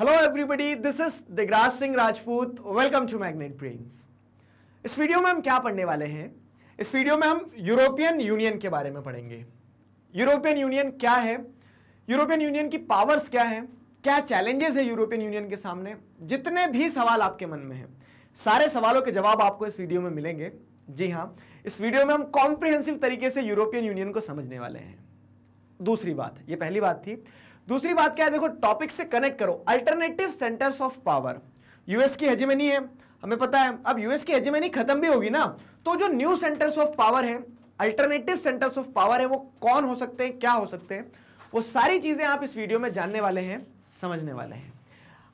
Hello everybody this is Digraj Singh Rajput welcome to Magnet Brains इस video में हम क्या पढ़ने वाले हैं इस वीडियो में हम यूरोपियन यूनियन के बारे में पढ़ेंगे यूरोपियन यूनियन क्या है यूरोपियन यूनियन की पावर्स क्या हैं क्या चैलेंजेस है यूरोपियन यूनियन के सामने जितने भी सवाल आपके मन में हैं सारे सवालों के जवाब आपको इस वीडियो में मिलेंगे जी हाँ इस वीडियो में हम कॉम्प्रिहेंसिव तरीके से यूरोपियन यूनियन को समझने वाले हैं दूसरी बात ये पहली बात थी दूसरी बात क्या है देखो टॉपिक से कनेक्ट करो alternative centres of power US की हजमनी है हमें पता है अब यूएस की हजमनी खत्म भी होगी ना तो जो न्यू सेंटर्स ऑफ पावर है अल्टरनेटिव सेंटर्स ऑफ पावर है वो कौन हो सकते हैं क्या हो सकते हैं वो सारी चीजें आप इस वीडियो में जानने वाले हैं समझने वाले हैं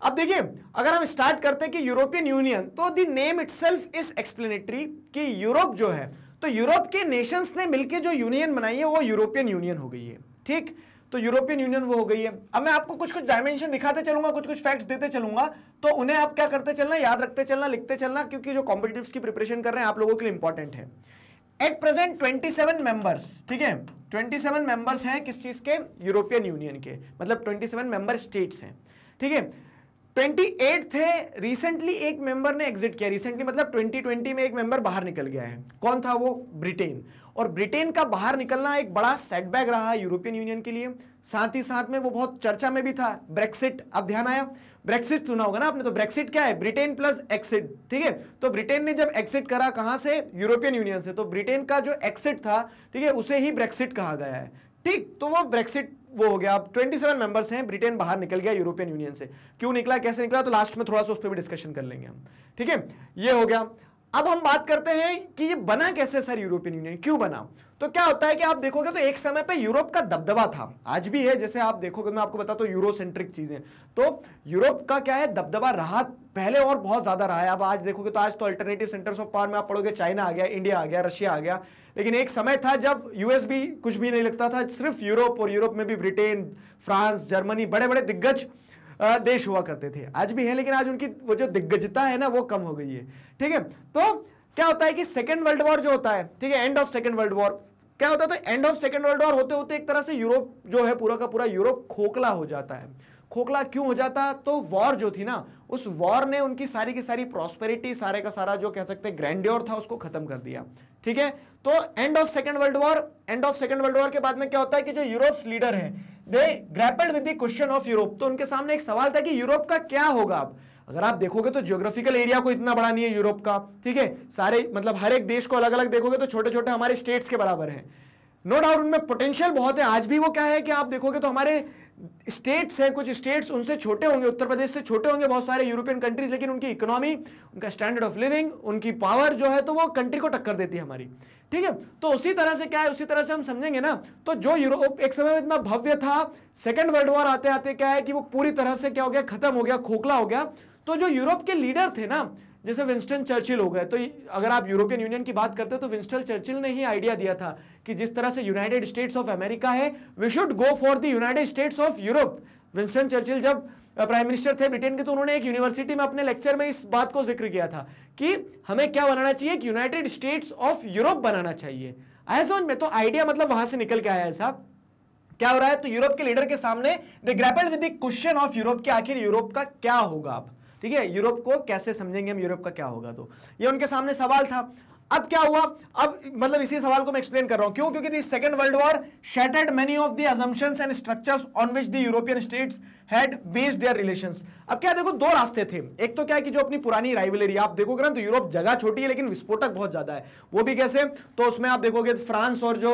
अब देखिए अगर हम स्टार्ट करते हैं कि यूरोपियन यूनियन तो the name self is explanatory कि यूरोप जो है तो यूरोप के नेशंस ने मिलकर जो यूनियन बनाई है वो यूरोपियन यूनियन हो गई है ठीक तो यूरोपियन यूनियन वो हो गई है अब मैं आपको कुछ कुछ डायमेंशन दिखाते चलूंगा कुछ कुछ फैक्ट्स देते चलूंगा तो उन्हें आप क्या करते चलना याद रखते चलना लिखते चलना क्योंकि जो कॉम्पिटेटिव की प्रिपरेशन कर रहे हैं आप लोगों के लिए इंपॉर्टेंट है एट प्रेजेंट 27 मेंबर्स ठीक है 27 मेंबर्स हैं किस चीज के यूरोपियन यूनियन के मतलब 27 मेंबर स्टेट्स हैं ठीक है 28 थे रिसेंटली एक मेंबर ने एग्जिट किया रिसेंटली मतलब 2020 में एक मेंबर बाहर निकल गया है कौन था वो ब्रिटेन और ब्रिटेन का बाहर निकलना एक बड़ा सेटबैक रहा यूरोपियन यूनियन के लिए साथ ही साथ में वो बहुत चर्चा में भी था ब्रेक्सिट अब ध्यान आया ब्रेक्सिट सुना होगा ना आपने तो ब्रेक्सिट क्या है ब्रिटेन प्लस एक्सिट ठीक है तो ब्रिटेन ने जब एक्सिट करा कहां से यूरोपियन यूनियन से तो ब्रिटेन का जो एक्सिट था ठीक है उसे ही ब्रेक्सिट कहा गया है ठीक तो वो ब्रेक्सिट वो हो गया अब 27 मेंबर्स हैं ब्रिटेन बाहर निकल गया यूरोपियन यूनियन से क्यों निकला कैसे निकला तो लास्ट में थोड़ा सा उस पर भी डिस्कशन कर लेंगे हम ठीक है ये हो गया अब हम बात करते हैं कि ये बना कैसे सर यूरोपियन यूनियन क्यों बना तो क्या होता है कि आप देखोगे तो एक समय पे यूरोप का दबदबा था आज भी है जैसे आप देखोगे मैं आपको बताता तो यूरो सेंट्रिक चीज़ें तो यूरोप का क्या है दबदबा रहा पहले और बहुत ज़्यादा रहा है अब आज देखोगे तो आज तो अल्टरनेटिव सेंटर्स ऑफ पावर में आप पढ़ोगे चाइना आ गया इंडिया आ गया रशिया आ गया लेकिन एक समय था जब यूएस भी कुछ भी नहीं लगता था सिर्फ यूरोप और यूरोप में भी ब्रिटेन फ्रांस जर्मनी बड़े बड़े दिग्गज देश हुआ करते थे आज भी हैं लेकिन आज उनकी वो जो दिग्गजता है ना वो कम हो गई है ठीक है तो क्या होता है कि सेकेंड वर्ल्ड वॉर जो होता है ठीक है end of second world war क्या होता था end of second world war होते होते एक तरह से यूरोप जो है पूरा का पूरा यूरोप खोखला हो जाता है खोखला क्यों हो जाता तो वॉर जो थी ना उस वॉर ने उनकी सारी की सारी प्रॉस्पेरिटी सारे का सारा जो कह सकते हैं था उसको खत्म कर दिया ठीक है तो end of second world war end of second world war के बाद में क्या होता है कि जो यूरोप लीडर है they grappled with the question of Europe तो उनके सामने एक सवाल था कि यूरोप का क्या होगा अब अगर आप देखोगे तो ज्योग्राफिकल एरिया को इतना बड़ा नहीं है यूरोप का ठीक है सारे मतलब हर एक देश को अलग अलग देखोगे तो छोटे छोटे हमारे स्टेट्स के बराबर है नो डाउट उनमें पोटेंशियल बहुत है आज भी वो क्या है कि आप देखोगे तो हमारे स्टेट्स हैं कुछ स्टेट्स उनसे छोटे होंगे उत्तर प्रदेश से छोटे होंगे बहुत सारे यूरोपियन कंट्रीज लेकिन उनकी इकोनॉमी उनका स्टैंडर्ड ऑफ लिविंग उनकी पावर जो है तो वो कंट्री को टक्कर देती है हमारी ठीक है तो उसी तरह से क्या है उसी तरह से हम समझेंगे ना तो जो यूरोप एक समय में इतना भव्य था सेकेंड वर्ल्ड वॉर आते आते क्या है कि वो पूरी तरह से क्या हो गया खत्म हो गया खोखला हो गया तो जो यूरोप के लीडर थे ना जैसे विंस्टन चर्चिल हो गए तो अगर आप यूरोपियन यूनियन की बात करते हो तो विंस्टन चर्चिल ने ही आइडिया दिया था कि जिस तरह से यूनाइटेड स्टेट्स ऑफ अमेरिका है we should go for the United States of Europe Winston Churchill जब प्राइम मिनिस्टर थे ब्रिटेन के तो उन्होंने एक यूनिवर्सिटी में अपने लेक्चर में इस बात को जिक्र किया था कि हमें क्या बनाना चाहिए यूनाइटेड स्टेट्स ऑफ यूरोप बनाना चाहिए आया समझ में तो आइडिया मतलब वहां से निकल के आया है साहब क्या हो रहा है तो यूरोप के लीडर के सामने the grapple with the question of Europe के आखिर यूरोप का क्या होगा अब ठीक है यूरोप को कैसे समझेंगे हम यूरोप का क्या होगा तो ये उनके सामने सवाल था अब क्या हुआ अब मतलब इसी सवाल को मैं एक्सप्लेन कर रहा हूं क्यों क्योंकि the second world war shattered many of the assumptions and structures on which the European states had based their relations अब क्या देखो दो रास्ते थे एक तो क्या है कि जो अपनी पुरानी राइवलरी आप देखो ना तो यूरोप जगह छोटी है लेकिन विस्फोटक बहुत ज्यादा है वो भी कैसे तो उसमें आप देखोगे तो फ्रांस और जो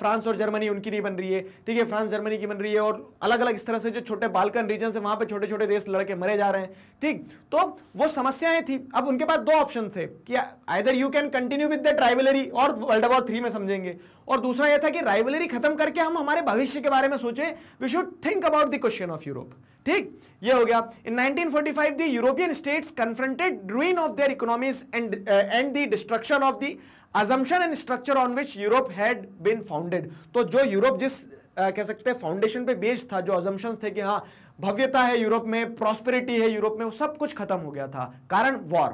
फ्रांस और जर्मनी उनकी नहीं बन रही है ठीक है फ्रांस जर्मनी की बन रही है और अलग अलग इस तरह से जो छोटे बालकन रीजन है वहां पर छोटे छोटे देश लड़के मरे जा रहे हैं ठीक तो वो समस्याएं थी अब उनके पास दो ऑप्शन थे कि either you can continue with the rivalry और वर्ल्ड वॉर थ्री में समझेंगे और दूसरा यह था कि राइवलरी खत्म करके हम हमारे भविष्य के बारे में सोचे we should think about the question of Europe ठीक ये हो गया in 1945 the European states confronted ruin of their economies and and the destruction of the assumption and structure on which Europe had been founded तो जो Europe जिस आ, uh, कह सकते हैं फाउंडेशन पे बेस्ड था जो अजम्पन थे कि हाँ भव्यता है यूरोप में प्रॉस्पेरिटी है यूरोप में वो सब कुछ खत्म हो गया था कारण वॉर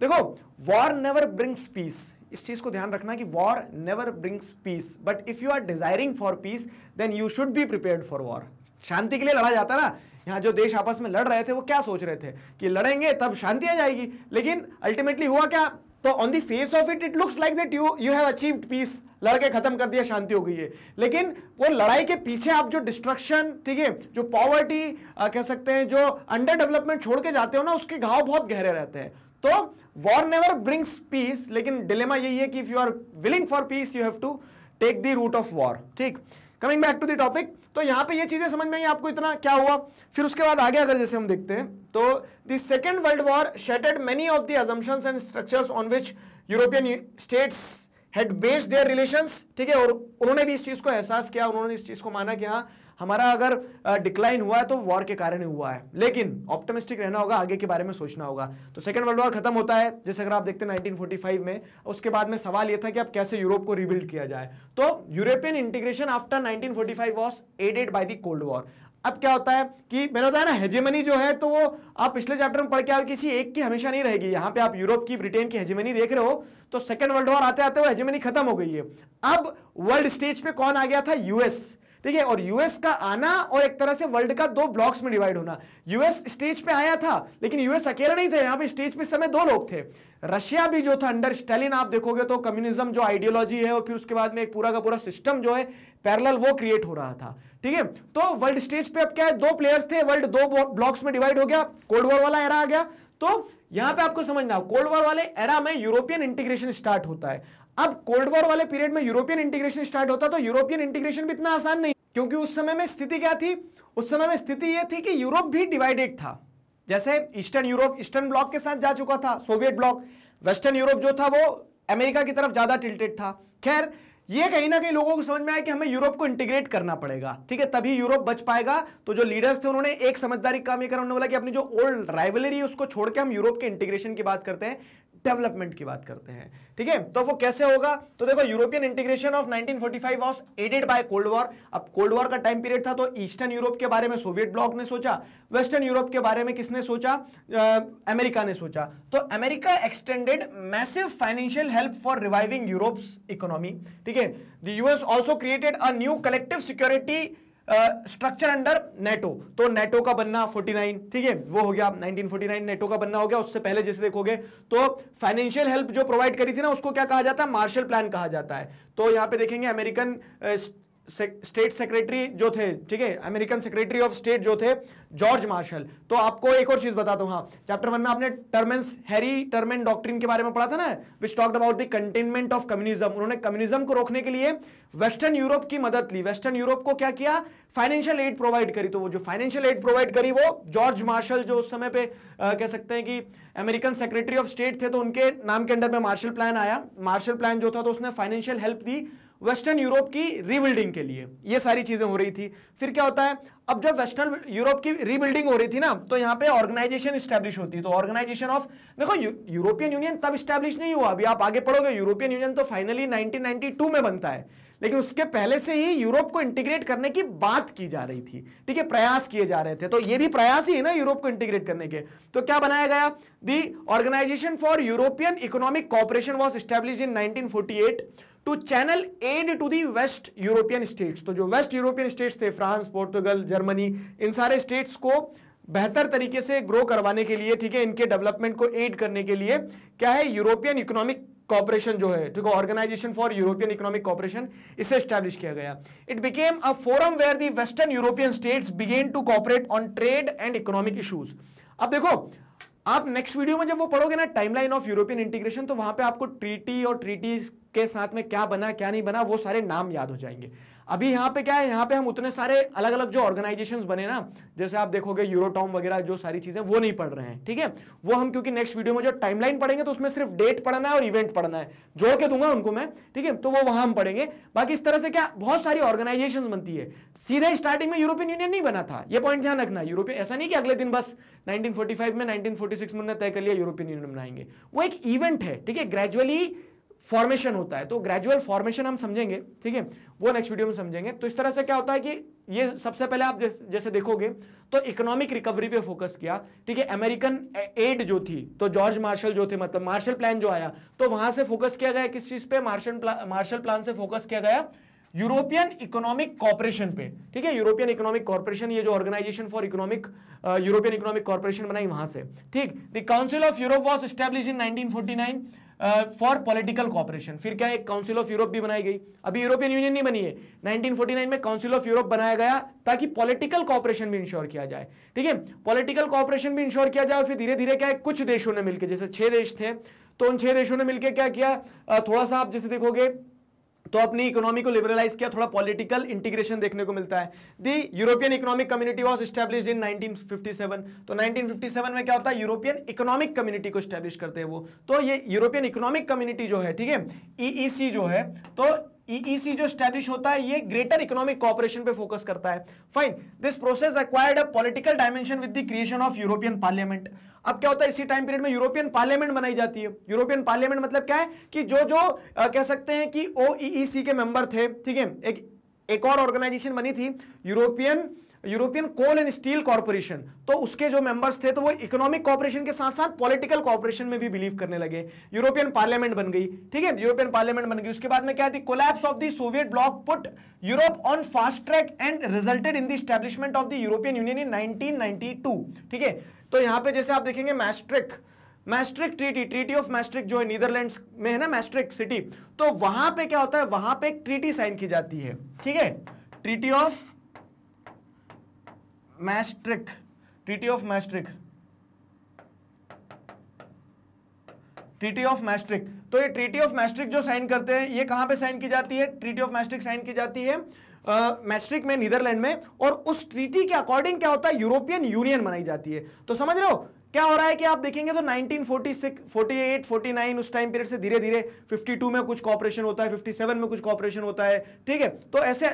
देखो वॉर नेवर ब्रिंग्स पीस इस चीज़ को ध्यान रखना कि war never brings peace but if you are desiring for peace then you should be prepared for war शांति के लिए लड़ा जाता ना यहाँ जो देश आपस में लड़ रहे थे वो क्या सोच रहे थे कि लड़ेंगे तब शांति आ जाएगी लेकिन अल्टीमेटली हुआ क्या तो on the face of it it looks like that you you have achieved peace लड़के खत्म कर दिया शांति हो गई है लेकिन वो लड़ाई के पीछे आप जो डिस्ट्रक्शन ठीक है जो पॉवर्टी कह सकते हैं जो अंडर डेवलपमेंट छोड़ के जाते हो ना उसके घाव बहुत गहरे रहते हैं तो वॉर नेवर ब्रिंग्स पीस लेकिन डिलेमा यही है कि if you are willing for peace you have to take the route of war ठीक coming back to the topic तो यहां पे ये चीजें समझ में आई आपको इतना क्या हुआ फिर उसके बाद आगे अगर जैसे हम देखते हैं तो the second world war shattered many of the assumptions and structure on which European states had based their relations ठीक है और उन्होंने भी इस चीज़ को एहसास किया उन्होंने इस चीज़ को माना कि हाँ हमारा अगर डिक्लाइन हुआ है तो वॉर के कारण ही हुआ है लेकिन ऑप्टोमिस्टिक रहना होगा आगे के बारे में सोचना होगा तो सेकेंड वर्ल्ड वॉर खत्म होता है जैसे अगर आप देखते हैं 1945 में उसके बाद में सवाल यह था कि अब कैसे यूरोप को रिबिल्ड किया जाए तो European integration after nineteen 1945 was aided by the cold war अब क्या होता है कि मैंने बताया ना हेजेमनी जो है तो वो आप पिछले चैप्टर में पढ़ के आओ किसी एक की हमेशा नहीं रहेगी यहां पे आप यूरोप की ब्रिटेन की हेजेमनी देख रहे हो तो सेकंड वर्ल्ड वॉर आते आते वो हेजेमनी खत्म हो गई है अब वर्ल्ड स्टेज पे कौन आ गया था यूएस ठीक है और यूएस का आना और एक तरह से वर्ल्ड का दो ब्लॉक्स में डिवाइड होना यूएस स्टेज पे आया था लेकिन यूएस अकेला नहीं थे यहां पे स्टेज पे समय दो लोग थे रशिया भी जो था अंडर स्टालिन आप देखोगे तो कम्युनिज्म जो आइडियोलॉजी है और फिर उसके बाद में एक पूरा का पूरा सिस्टम जो है पैरेलल वो क्रिएट हो रहा था ठीक है तो वर्ल्ड स्टेज पे अब क्या है दो प्लेयर्स थे वर्ल्ड दो ब्लॉक्स में डिवाइड हो गया कोल्ड वॉर वाला एरा आ गया तो यहां पे आपको समझना कोल्ड वॉर वाले एरा में यूरोपियन इंटीग्रेशन स्टार्ट होता है अब कोल्ड वॉर वाले पीरियड में यूरोपियन इंटीग्रेशन स्टार्ट होता तो यूरोपियन इंटीग्रेशन भी इतना आसान नहीं क्योंकि उस समय में स्थिति क्या थी उस समय में स्थिति यह थी कि यूरोप भी डिवाइडेड था जैसे ईस्टर्न यूरोप ईस्टर्न ब्लॉक के साथ जा चुका था सोवियत ब्लॉक वेस्टर्न यूरोप जो था वो अमेरिका की तरफ ज्यादा टिल्टेड था खैर ये कहीं ना कहीं लोगों को समझ में आया कि हमें यूरोप को इंटीग्रेट करना पड़ेगा ठीक है तभी यूरोप बच पाएगा तो जो लीडर्स थे उन्होंने एक समझदारी काम ये करा उन्होंने बोला कि अपनी जो ओल्ड राइवलरी है उसको छोड़ के हम यूरोप के इंटीग्रेशन की बात करते हैं डेवलपमेंट की बात करते हैं ठीक है तो वो कैसे होगा तो देखो European integration of 1945 was aided by cold war अब कोल्ड वॉर का टाइम पीरियड था तो ईस्टर्न यूरोप के बारे में सोवियत ब्लॉक ने सोचा वेस्टर्न यूरोप के बारे में किसने सोचा अमेरिका ने सोचा तो America extended massive financial help for reviving Europe economy ठीक है the US also created a new collective security structure under NATO तो नेटो का बनना 49 ठीक है वो हो गया 1949 नेटो का बनना हो गया उससे पहले जैसे देखोगे तो फाइनेंशियल हेल्प जो प्रोवाइड करी थी ना उसको क्या कहा जाता है मार्शल प्लान कहा जाता है तो यहां पे देखेंगे अमेरिकन स्टेट सेक्रेटरी जो थे ठीक है अमेरिकन सेक्रेटरी ऑफ स्टेट जो थे जॉर्ज मार्शल तो आपको एक और चीज बताता हूँ हाँ चैप्टर वन में आपने टर्मेंस हैरी टर्मेन डॉक्ट्रिन के बारे में पढ़ा था ना which talked about the containment of communism उन्होंने कम्युनिज्म को रोकने के लिए वेस्टर्न यूरोप की मदद ली वेस्टर्न यूरोप को क्या किया फाइनेंशियल एड प्रोवाइड करी तो वो जो फाइनेंशियल एड प्रोवाइड करी वो जॉर्ज मार्शल जो उस समय पे आ, कह सकते हैं कि अमेरिकन सेक्रेटरी ऑफ स्टेट थे तो उनके नाम के अंडर में मार्शल प्लान आया मार्शल प्लान जो था तो उसने फाइनेंशियल हेल्प दी वेस्टर्न यूरोप की रीबिल्डिंग के लिए ये सारी चीज़ें हो रही थी फिर क्या होता है अब जब वेस्टर्न यूरोप की रीबिल्डिंग हो रही थी ना तो यहाँ पे ऑर्गेनाइजेशन स्टैब्लिश होती है तो ऑर्गेनाइजेशन ऑफ देखो यूरोपियन यूनियन तब स्टैब्लिश नहीं हुआ अभी आप आगे पढ़ोगे यूरोपियन यूनियन तो फाइनली नाइनटीन में बनता है लेकिन उसके पहले से ही यूरोप को इंटीग्रेट करने की बात की जा रही थी ठीक है प्रयास किए जा रहे थे तो ये भी प्रयास ही है ना यूरोप को इंटीग्रेट करने के तो क्या बनाया गया the Organisation for European Economic Cooperation was established in nineteen to channel aid to the west European states तो जो वेस्ट यूरोपियन स्टेट्स थे फ्रांस पोर्टुगल जर्मनी इन सारे स्टेट्स को बेहतर तरीके से ग्रो करवाने के लिए ठीक है इनके डेवलपमेंट को एड करने के लिए क्या है यूरोपियन इकोनॉमिक कॉपरेशन जो है ठीक है Organisation for European Economic Cooperation इसे स्टैब्लिश किया गया it became a forum where the western European states began to cooperate on trade and economic issues अब देखो आप नेक्स्ट वीडियो में जब वो पढ़ोगे ना टाइमलाइन ऑफ यूरोपियन इंटीग्रेशन तो वहां पे आपको ट्रीटी और ट्रीटी के साथ में क्या बना क्या नहीं बना वो सारे नाम याद हो जाएंगे अभी यहाँ पे क्या है यहाँ पे हम उतने सारे अलग अलग जो ऑर्गेनाइजेशंस बने ना जैसे आप देखोगे यूरोटॉम वगैरह जो सारी चीजें वो नहीं पढ़ रहे हैं ठीक है वो हम क्योंकि नेक्स्ट वीडियो में जो टाइमलाइन पढ़ेंगे तो उसमें सिर्फ डेट पढ़ना है और इवेंट पढ़ना है जोड़ के दूंगा उनको मैं ठीक है तो वो वहां हम पढ़ेंगे बाकी इस तरह से क्या बहुत सारी ऑर्गेनाइजेशन बनती है सीधे स्टार्टिंग में यूरोपियन यूनियन नहीं बना था ये पॉइंट ध्यान रखना यूरोपियन ऐसा नहीं कि अगले दिन बस नाइनटीन में नाइनटीन में तय कर लिया यूरोपियन यूनियन बनाएंगे वो एक इवेंट है ठीक है ग्रेजुअली फॉर्मेशन होता है तो ग्रेजुअल फॉर्मेशन हम समझेंगे ठीक है वो नेक्स्ट वीडियो में समझेंगे तो इस तरह से क्या होता है कि ये सबसे पहले आप जैसे देखोगे तो इकोनॉमिक रिकवरी पे फोकस किया ठीक है अमेरिकन एड जो थी तो जॉर्ज मार्शल जो थे मतलब मार्शल प्लान जो आया तो वहां से फोकस किया गया किस चीज पे मार्शल प्ला, मार्शल प्लान से फोकस किया गया यूरोपियन इकोनॉमिक कॉरपोरेशन पे ठीक है यूरोपियन इकोनॉमिक कॉरपोरेशन ये जो organisation for economic uh, European economic corporation बनाई वहां से ठीक the Council of Europe was established in 1949 for political cooperation फिर क्या एक काउंसिल ऑफ यूरोप भी बनाई गई अभी यूरोपियन यूनियन नहीं बनी है 1949 में काउंसिल ऑफ यूरोप बनाया गया ताकि पॉलिटिकल कॉपरेशन भी इंश्योर किया जाए ठीक है पॉलिटिकल कॉपरेशन भी इंश्योर किया जाए और फिर धीरे धीरे क्या है कुछ देशों ने मिलकर जैसे छह देश थे तो उन छह देशों ने मिलकर क्या किया थोड़ा सा आप जैसे देखोगे तो अपनी इकोनॉमी को लिबरलाइज किया थोड़ा पॉलिटिकल इंटीग्रेशन देखने को मिलता है the European Economic Community was established in 1957 तो 1957 में क्या होता है यूरोपियन इकोनॉमिक कम्युनिटी को स्टैब्लिश करते हैं वो तो ये यूरोपियन इकोनॉमिक कम्युनिटी जो है ठीक है ईईसी e e जो है तो ईईसी e e जो स्टैब्लिश होता है ये ग्रेटर इकोनॉमिक कॉपरेशन पे फोकस करता है fine this process acquired a political dimension with the creation of European parliament अब क्या होता है इसी टाइम पीरियड में यूरोपियन पार्लियामेंट बनाई जाती है यूरोपियन पार्लियामेंट मतलब क्या है कि जो जो आ, कह सकते हैं कि ओ e के मेंबर थे ठीक है एक एक और ऑर्गेनाइजेशन बनी थी European European coal and steel corporation तो उसके जो मेंबर्स थे तो वो इकोनॉमिक कॉपरेशन के साथ साथ पॉलिटिकल कॉपरेशन में भी बिलीव करने लगे यूरोपियन पार्लियामेंट बन गई ठीक है यूरोपियन पार्लियामेंट बन गई उसके बाद में क्या थी collapse of the Soviet bloc put Europe on fast track and resulted in the establishment of the European Union in nineteen ठीक है तो यहाँ पे जैसे आप देखेंगे Maastricht Maastricht treaty treaty of Maastricht जो है नीदरलैंड में है ना मैस्ट्रिक सिटी तो वहां पर क्या होता है वहां पर एक ट्रीटी साइन की जाती है ठीक है treaty of Maastricht treaty of Maastricht treaty of Maastricht तो ये ट्रीटी ऑफ मैस्ट्रिक जो साइन करते हैं ये कहां पे साइन की जाती है ट्रीटी ऑफ मैस्ट्रिक साइन की जाती है मैस्ट्रिक uh, में नीदरलैंड में और उस ट्रीटी के अकॉर्डिंग क्या होता है यूरोपियन यूनियन बनाई जाती है तो समझ रहे हो क्या हो रहा है कि आप देखेंगे तो 1946, 48, 49 उस टाइम पीरियड से धीरे धीरे 52 में कुछ कॉपरेशन होता है 57 में कुछ कॉपरेशन होता है ठीक है तो ऐसे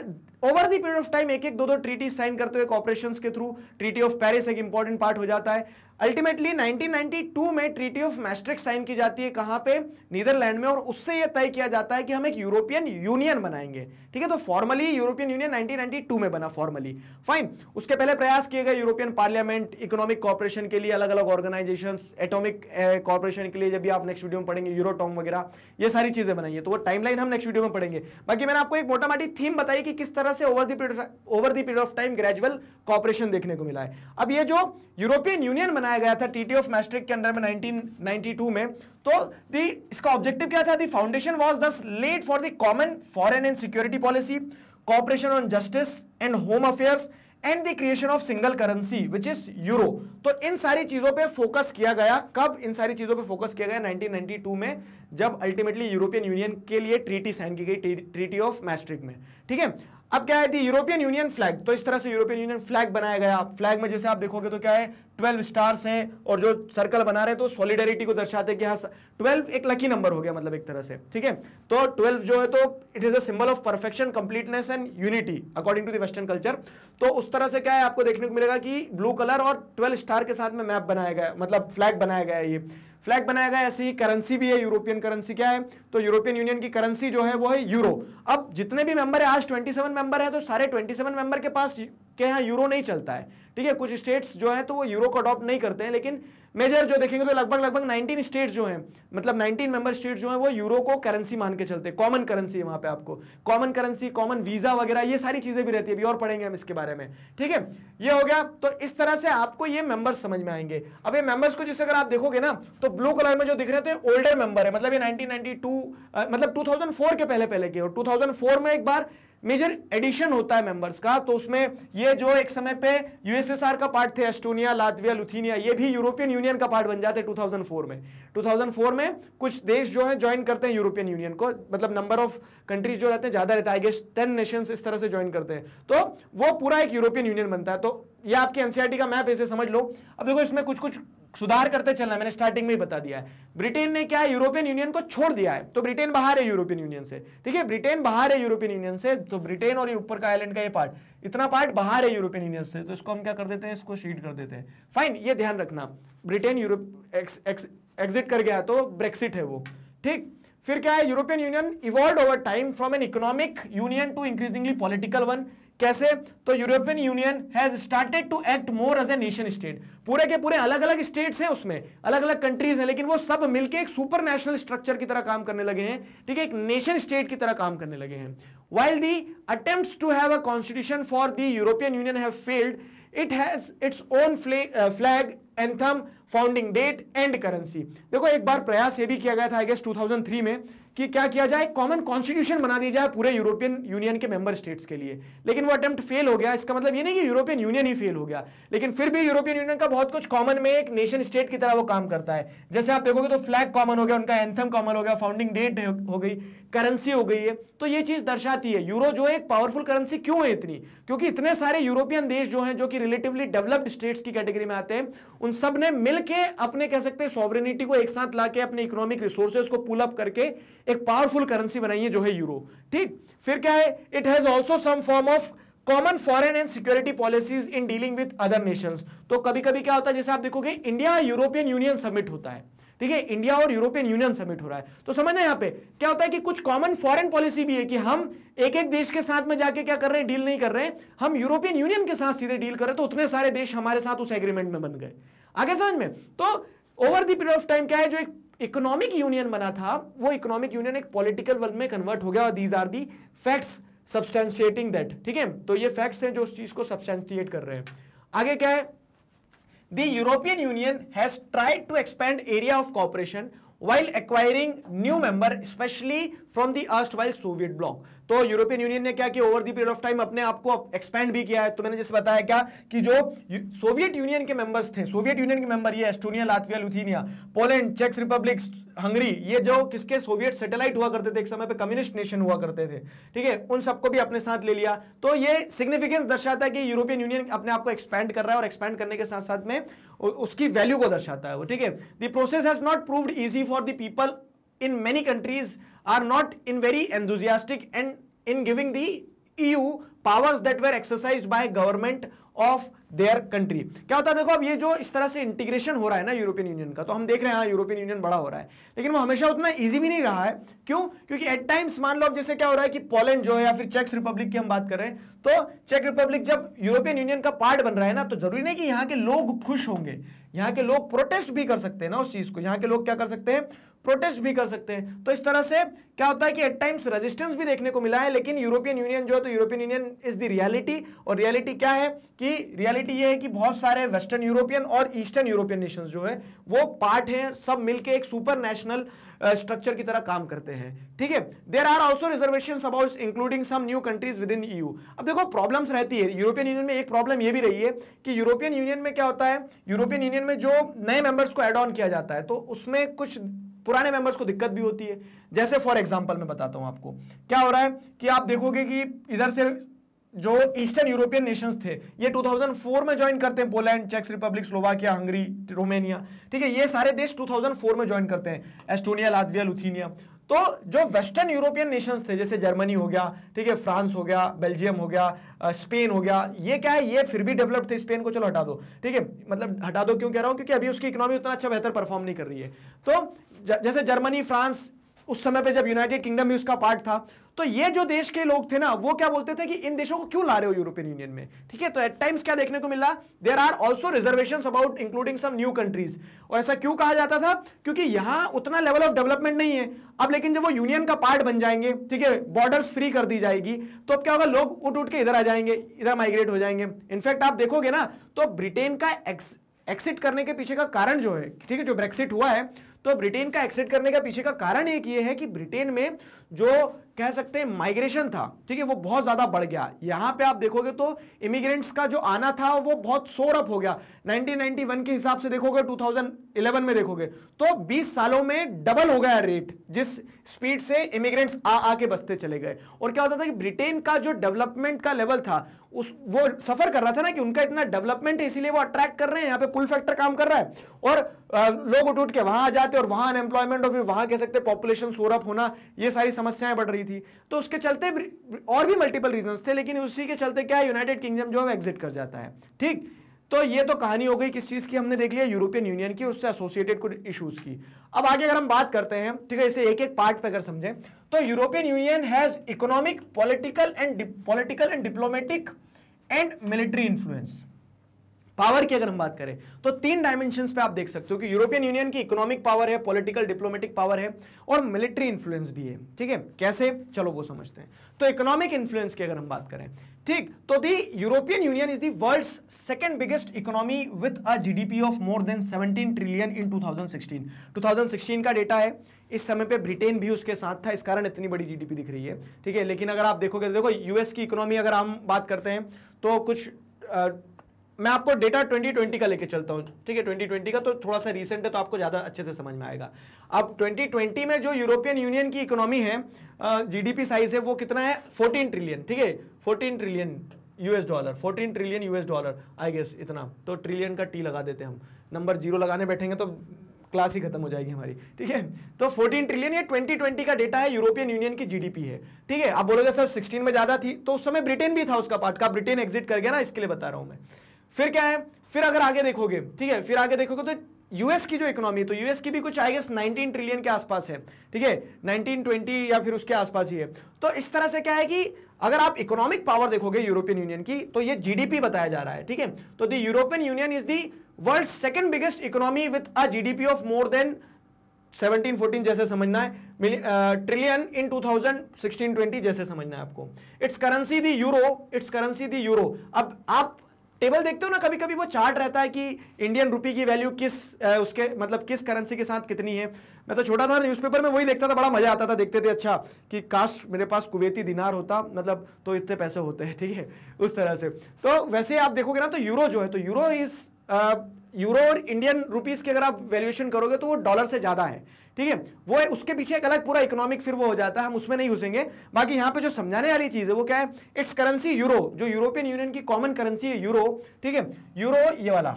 over the period of time एक एक दो दो ट्रीटी साइन करते हुए कॉपरेशन के थ्रू ट्रीटी ऑफ पेरिस एक इंपॉर्टेंट पार्ट हो जाता है अल्टीमेटली 1992 में ट्रीटी ऑफ मैस्ट्रिक साइन की जाती है कहां पे नीदरलैंड में और उससे यह तय किया जाता है कि हम एक यूरोपियन यूनियन बनाएंगे ठीक है तो फॉर्मली यूरोपियन यूनियन 1992 में बना फॉर्मली फाइन उसके पहले प्रयास किए गए यूरोपियन पार्लियामेंट इकोनॉमिक कॉपरेशन के लिए अलग अलग ऑर्गेनाइजेशन एटोमिक कॉपरेशन के लिए जब भी आप नेक्स्ट वीडियो में पढ़ेंगे यूरोटॉम वगैरह यह सारी चीजें बनाई है तो वो टाइमलाइन हम नेक्स्ट वीडियो में पढ़ेंगे बाकी मैंने आपको एक मोटा मोटी थीम बताई कि किस तरह से over the over the period of time gradual cooperation देखने को मिला है अब ये जो यूरोपियन यूनियन बनाया गया था टीटी ऑफ मैस्ट्रिक के अंडर में 1992 में तो दी इसका ऑब्जेक्टिव क्या था the foundation was thus laid for the common foreign and security policy cooperation on justice and home affairs and the creation of single currency which is euro तो इन सारी चीजों पे फोकस किया गया कब इन सारी चीजों पे फोकस किया गया 1992 में जब अल्टीमेटली यूरोपियन यूनियन के लिए ट्रीटी साइन की गई ट्रीटी ऑफ मैस्ट्रिक में ठीक है अब क्या है दी यूरोपियन यूनियन फ्लैग तो इस तरह से यूरोपियन यूनियन फ्लैग बनाया गया फ्लैग में जैसे आप देखोगे तो क्या है ट्वेल्व स्टार्स हैं और जो सर्कल बना रहे हैं तो सॉलिडेरिटी को दर्शाते हैं कि हाँ ट्वेल्व एक लकी नंबर हो गया मतलब एक तरह से ठीक है तो ट्वेल्व जो है तो it is a symbol of perfection completeness and unity according to the western culture तो उस तरह से क्या है आपको देखने को मिलेगा कि ब्लू कलर और ट्वेल्व स्टार के साथ में मैप बनाया गया मतलब फ्लैग बनाया गया है ये फ्लैग बनाया गया ऐसी ही करेंसी भी है यूरोपियन करेंसी क्या है तो यूरोपियन यूनियन की करेंसी जो है वो है यूरो अब जितने भी मेंबर है आज 27 मेंबर है तो सारे 27 मेंबर के पास के यहाँ यूरो नहीं चलता है ठीक है कुछ स्टेट्स जो हैं तो वो यूरो को अडॉप्ट नहीं करते हैं लेकिन मेजर जो देखेंगे तो लगभग लगभग 19 स्टेट्स जो हैं मतलब 19 मेंबर स्टेट्स जो हैं वो यूरो को करेंसी मान के चलते हैं कॉमन करेंसी है वहाँ पे आपको कॉमन करेंसी कॉमन वीज़ा वगैरह ये सारी चीज़ें भी रहती है अभी और पढ़ेंगे हम इसके बारे में ठीक है ये हो गया तो इस तरह से आपको ये मेंबर्स समझ में आएंगे अब ये मेंबर्स को जिससे अगर आप देखोगे ना तो ब्लू कलर में जो दिख रहे थे ओल्डर मेंबर है मतलब ये नाइनटीन मतलब टू के पहले पहले के और टू में एक बार मेजर एडिशन होता है मेंबर्स का तो उसमें ये जो एक समय पे यूएसएसआर का पार्ट थे एस्टोनिया लातविया लुथीनिया ये भी यूरोपियन यूनियन का पार्ट बन जाते हैं 2004 में 2004 में कुछ देश जो है ज्वाइन करते हैं यूरोपियन यूनियन को मतलब नंबर ऑफ कंट्रीज जो रहते हैं ज्यादा रहता है आई गेस टेन नेशन इस तरह से ज्वाइन करते हैं तो वो पूरा एक यूरोपियन यूनियन बनता है तो ये आपकी एनसीआरटी का मैप ऐसे समझ लो अब देखो इसमें कुछ कुछ सुधार करते चलना है मैंने स्टार्टिंग में ही बता दिया है ब्रिटेन ने क्या है यूरोपियन यूनियन को छोड़ दिया है तो ब्रिटेन बाहर है यूरोपियन यूनियन से ठीक है ब्रिटेन बाहर है यूरोपियन यूनियन से तो ब्रिटेन और ऊपर का आइलैंड का ये पार्ट इतना पार्ट बाहर है यूरोपियन यूनियन से तो इसको हम क्या कर देते हैं इसको शीट कर देते हैं फाइन ये ध्यान रखना ब्रिटेन यूरोप एग्जिट कर गया तो ब्रेक्सिट है वो ठीक फिर क्या है European Union evolve over time from an economic union to increasingly political one कैसे तो European Union has started to act more as a nation state पूरे के पूरे अलग अलग स्टेट्स हैं उसमें अलग अलग कंट्रीज हैं लेकिन वो सब मिलके एक सुपर नेशनल स्ट्रक्चर की तरह काम करने लगे हैं ठीक है एक नेशन स्टेट की तरह काम करने लगे हैं while the attempt to have a constitution for the European Union have failed it has its own flag anthem founding date and currency देखो एक बार प्रयास ये भी किया गया था आई गेस टू में कि क्या किया जाए कॉमन कॉन्स्टिट्यूशन बना दिया जाए पूरे यूरोपियन यूनियन के मेंबर स्टेट्स के लिए लेकिन वो अटेम्प्ट फेल हो गया इसका मतलब ये नहीं कि यूरोपियन यूनियन ही फेल हो गया लेकिन फिर भी यूरोपियन यूनियन का बहुत कुछ कॉमन में एक नेशन स्टेट की तरह वो काम करता है जैसे आप देखोगे तो फ्लैग कॉमन हो गया उनका एंथम कॉमन हो गया फाउंडिंग डेट हो गई करेंसी हो गई है तो ये चीज दर्शाती है यूरो जो एक पावरफुल करेंसी क्यों है इतनी क्योंकि इतने सारे यूरोपियन देश जो है जो कि रिलेटिवली डेवलप्ड स्टेट्स की कैटेगरी में आते हैं उन सब ने मिलकर अपने कह सकते हैं सॉवरेनिटी को एक साथ ला अपने इकोनॉमिक रिसोर्सेज को पुलअप करके एक पावरफुल करेंसी बनाई है जो है यूरो ठीक फिर क्या है it has also some form of common foreign and security policies in dealing with other nations तो कभी कभी क्या होता है जैसे आप देखोगे इंडिया यूरोपियन यूनियन समिट होता है ठीक है इंडिया और यूरोपियन यूनियन समिट हो रहा है तो समझना यहाँ पे क्या होता है कि कुछ कॉमन फॉरेन पॉलिसी भी है कि हम एक एक देश के साथ में जाके क्या कर रहे हैं डील नहीं कर रहे हैं हम यूरोपियन यूनियन के साथ सीधे डील कर रहे हैं तो उतने सारे देश हमारे साथ उस एग्रीमेंट में बन गए आगे समझ में तो over the period of time क्या है जो एक इकोनॉमिक यूनियन बना था वो इकोनॉमिक यूनियन एक पॉलिटिकल वर्ल्ड में कन्वर्ट हो गया और these are the facts substantiating that ठीक है तो ये फैक्ट्स हैं जो उस चीज को सब्सटेंशिएट कर रहे हैं आगे क्या है the European Union has tried to expand area of cooperation while acquiring new member specially from the erstwhile Soviet bloc तो यूरोपियन यूनियन ने क्या कि ओवर द पीरियड ऑफ टाइम अपने आप को एक्सपेंड भी किया है तो मैंने जैसे बताया क्या कि जो सोवियत यूनियन के मेंबर्स थे सोवियत यूनियन के मेंबर ये Estonia Latvia Lithuania Poland Czechs Republic Hungary ये जो किसके सोवियत सैटेलाइट हुआ करते थे एक समय पे कम्युनिस्ट नेशन हुआ करते थे ठीक है उन सबको भी अपने साथ ले लिया तो ये सिग्निफिकेंस दर्शाता है कि यूरोपियन यूनियन अपने आप को एक्सपेंड कर रहा है और एक्सपेंड करने के साथ साथ में उसकी वैल्यू को दर्शाता है वो ठीक है the process has not proved easy for the people in many countries are not in very enthusiastic and in giving the EU powers that were exercised by government of their country क्या होता है देखो अब ये जो इस तरह से इंटीग्रेशन हो रहा है ना यूरोपियन यूनियन का तो हम देख रहे हैं यूरोपियन हाँ, यूनियन बड़ा हो रहा है लेकिन वो हमेशा उतना ईजी भी नहीं रहा है क्यों क्योंकि एट टाइम्स मान लो अब जैसे क्या हो रहा है कि पोलैंड जो है या फिर चेक रिपब्लिक की हम बात कर रहे हैं तो चेक रिपब्लिक जब यूरोपियन यूनियन का पार्ट बन रहा है ना तो जरूरी नहीं कि यहाँ के लोग खुश होंगे यहाँ के लोग प्रोटेस्ट भी कर सकते हैं ना उस चीज को यहाँ के लोग क्या कर सकते हैं प्रोटेस्ट भी कर सकते हैं तो इस तरह से क्या होता है कि एट टाइम्स रेजिस्टेंस भी देखने को मिला है लेकिन यूरोपियन यूनियन जो है तो European union is the reality और रियलिटी क्या है कि रियलिटी ये है कि बहुत सारे वेस्टर्न यूरोपियन और ईस्टर्न यूरोपियन नेशंस जो है वो पार्ट हैं सब मिलकर एक सुपर नेशनल स्ट्रक्चर की तरह काम करते हैं ठीक है there are also reservation about including some new countries within EU अब देखो प्रॉब्लम्स रहती है यूरोपियन यूनियन में एक प्रॉब्लम ये भी रही है कि यूरोपियन यूनियन में क्या होता है यूरोपियन यूनियन में जो नए मेंबर्स को एड ऑन किया जाता है तो उसमें कुछ पुराने मेंबर्स को दिक्कत भी होती है जैसे फॉर एग्जाम्पल मैं बताता हूं आपको क्या हो रहा है कि आप देखोगे कि इधर से जो ईस्टर्न यूरोपियन नेशंस थे ये 2004 में ज्वाइन करते हैं पोलैंड चेक रिपब्लिक स्लोवाकिया हंगरी रोमेनिया ठीक है ये सारे देश 2004 में ज्वाइन करते हैं एस्टोनिया लातविया लुथीनिया तो जो वेस्टर्न यूरोपियन नेशंस थे जैसे जर्मनी हो गया ठीक है फ्रांस हो गया बेल्जियम हो गया स्पेन हो गया ये क्या है ये फिर भी डेवलप्ड थे स्पेन को चलो हटा दो ठीक है मतलब हटा दो क्यों कह रहा हूं क्योंकि अभी उसकी इकोनॉमी उतना अच्छा बेहतर परफॉर्म नहीं कर रही है तो जैसे जर्मनी फ्रांस उस समय पर जब यूनाइटेड किंगडम भी उसका पार्ट था तो ये जो देश के लोग थे ना वो क्या बोलते थे कि इन देशों को क्यों ला रहे हो यूरोपियन यूनियन में ठीक है तो एट टाइम्स क्या देखने को मिला there are also reservation about including some new countries और ऐसा क्यों कहा जाता था क्योंकि यहां उतना लेवल ऑफ डेवलपमेंट नहीं है अब लेकिन जब वो यूनियन का पार्ट बन जाएंगे ठीक है बॉर्डर्स फ्री कर दी जाएगी तो अब क्या होगा लोग उठ उठ के इधर आ जाएंगे इधर माइग्रेट हो जाएंगे इनफैक्ट आप देखोगे ना तो ब्रिटेन का एक्स एक्सिट करने के पीछे का कारण जो है ठीक है जो ब्रेक्सिट हुआ है तो ब्रिटेन का एक्सिट करने का पीछे का कारण एक ये है कि ब्रिटेन में जो कह सकते हैं माइग्रेशन था ठीक है वो बहुत ज़्यादा बढ़ गया यहां पे आप देखोगे तो इमिग्रेंट्स का जो आना था वो बहुत सोरअप हो गया 1991 के हिसाब से देखोगे 2011 में देखोगे तो 20 सालों में डबल हो गया रेट जिस स्पीड से इमिग्रेंट्स आ आके बसते चले गए और क्या होता था कि ब्रिटेन का जो डेवलपमेंट का लेवल था उस वो सफ़र कर रहा था ना कि उनका इतना डेवलपमेंट है इसीलिए वो अट्रैक्ट कर रहे हैं यहाँ पे पुल फैक्टर काम कर रहा है और आ, लोग उठ उठ के वहां आ जाते और वहां अनएम्प्लॉयमेंट और फिर वहां कह सकते पॉपुलेशन सोरअप होना ये सारी समस्याएं बढ़ रही थी तो उसके चलते और भी मल्टीपल रीजंस थे लेकिन उसी के चलते क्या यूनाइटेड किंगडम जो है एग्जिट कर जाता है ठीक तो ये तो कहानी हो गई किस चीज़ की हमने देख लिया यूरोपियन यूनियन की उससे एसोसिएटेड कुछ इश्यूज की अब आगे अगर हम बात करते हैं ठीक है इसे एक एक पार्ट पे अगर समझें तो European Union has economic political and political and diplomatic and military influence power की अगर हम बात करें तो तीन डायमेंशन पे आप देख सकते हो कि यूरोपियन यूनियन की इकोनॉमिक पावर है पॉलिटिकल डिप्लोमेटिक पावर है और मिलिट्री इन्फ्लुएंस भी है ठीक है कैसे चलो वो समझते हैं तो इकोनॉमिक इन्फ्लुएंस की अगर हम बात करें ठीक तो the European union is the second second biggest economy with a GDP of more than 17 trillion in 2016 2016 का डेटा है इस समय पे ब्रिटेन भी उसके साथ था इस कारण इतनी बड़ी जीडीपी दिख रही है ठीक है लेकिन अगर आप देखोगे देखो यूएस की इकोनॉमी अगर हम बात करते हैं तो कुछ मैं आपको डेटा 2020 का लेके चलता हूँ ठीक है 2020 का तो थोड़ा सा रिसेंट है तो आपको ज़्यादा अच्छे से समझ में आएगा अब 2020 में जो यूरोपियन यूनियन की इकोनॉमी है जीडीपी साइज है वो कितना है 14 ट्रिलियन ठीक है 14 trillion US dollar 14 trillion US dollar I guess इतना तो ट्रिलियन का टी लगा देते हैं हम नंबर जीरो लगाने बैठेंगे तो क्लास ही खत्म हो जाएगी हमारी ठीक है तो 14 ट्रिलियन ये 2020 का डेटा है यूरोपियन यूनियन की जीडीपी है ठीक है आप बोलोगे सर 16 में ज़्यादा थी तो उस समय ब्रिटेन भी था उसका पार्ट का ब्रिटेन एग्जिट कर गया ना इसके लिए बता रहा हूँ मैं फिर क्या है फिर अगर आगे देखोगे ठीक है फिर आगे देखोगे तो यूएस की जो इकोनॉमी है तो यूएस की भी कुछ आई गेस 19 ट्रिलियन के आसपास है ठीक है 19 या फिर उसके आसपास ही है तो इस तरह से क्या है कि अगर आप इकोनॉमिक पावर देखोगे यूरोपियन यूनियन की तो ये जीडीपी बताया जा रहा है ठीक है तो the European union is the world second biggest economy with a GDP of more than 17 14 जैसे समझना है ट्रिलियन इन 2016 20 जैसे समझना है आपको it's currency the euro it's currency the euro अब आप टेबल देखते हो ना कभी कभी वो चार्ट रहता है कि इंडियन रुपी की वैल्यू किस उसके मतलब किस करेंसी के साथ कितनी है मैं तो छोटा था न्यूज़पेपर में वही देखता था बड़ा मज़ा आता था देखते थे अच्छा कि कास्ट मेरे पास कुवैती दिनार होता मतलब तो इतने पैसे होते हैं ठीक है थीके? उस तरह से तो वैसे आप देखोगे ना तो यूरो जो है तो यूरो इज यूरो और इंडियन रुपीज़ की अगर आप वैल्यूएशन करोगे तो वो डॉलर से ज़्यादा है ठीक है वो है उसके पीछे एक अलग पूरा इकोनॉमिक फिर वो हो जाता है हम उसमें नहीं घुसेंगे बाकी यहाँ पे जो समझाने वाली चीज़ है वो क्या है इट्स करेंसी यूरो जो यूरोपियन यूनियन की कॉमन करेंसी है यूरो ठीक है यूरो ये वाला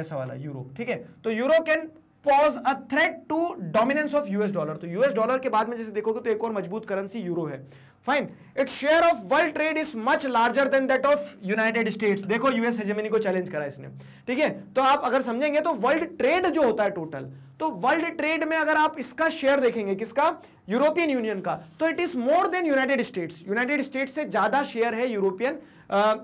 ऐसा वाला यूरो ठीक है तो euro can pose a threat to dominance of US dollar तो यूएस डॉलर के बाद में जैसे देखोगे तो एक और मजबूत करेंसी यूरो है fine it's share of world trade is much larger than that of United States देखो यूएस हेजेमनी को चैलेंज करा इसने ठीक है तो आप अगर समझेंगे तो वर्ल्ड ट्रेड जो होता है टोटल तो वर्ल्ड ट्रेड में अगर आप इसका शेयर देखेंगे किसका यूरोपियन यूनियन का तो it is more than United States United States से ज्यादा शेयर है यूरोपियन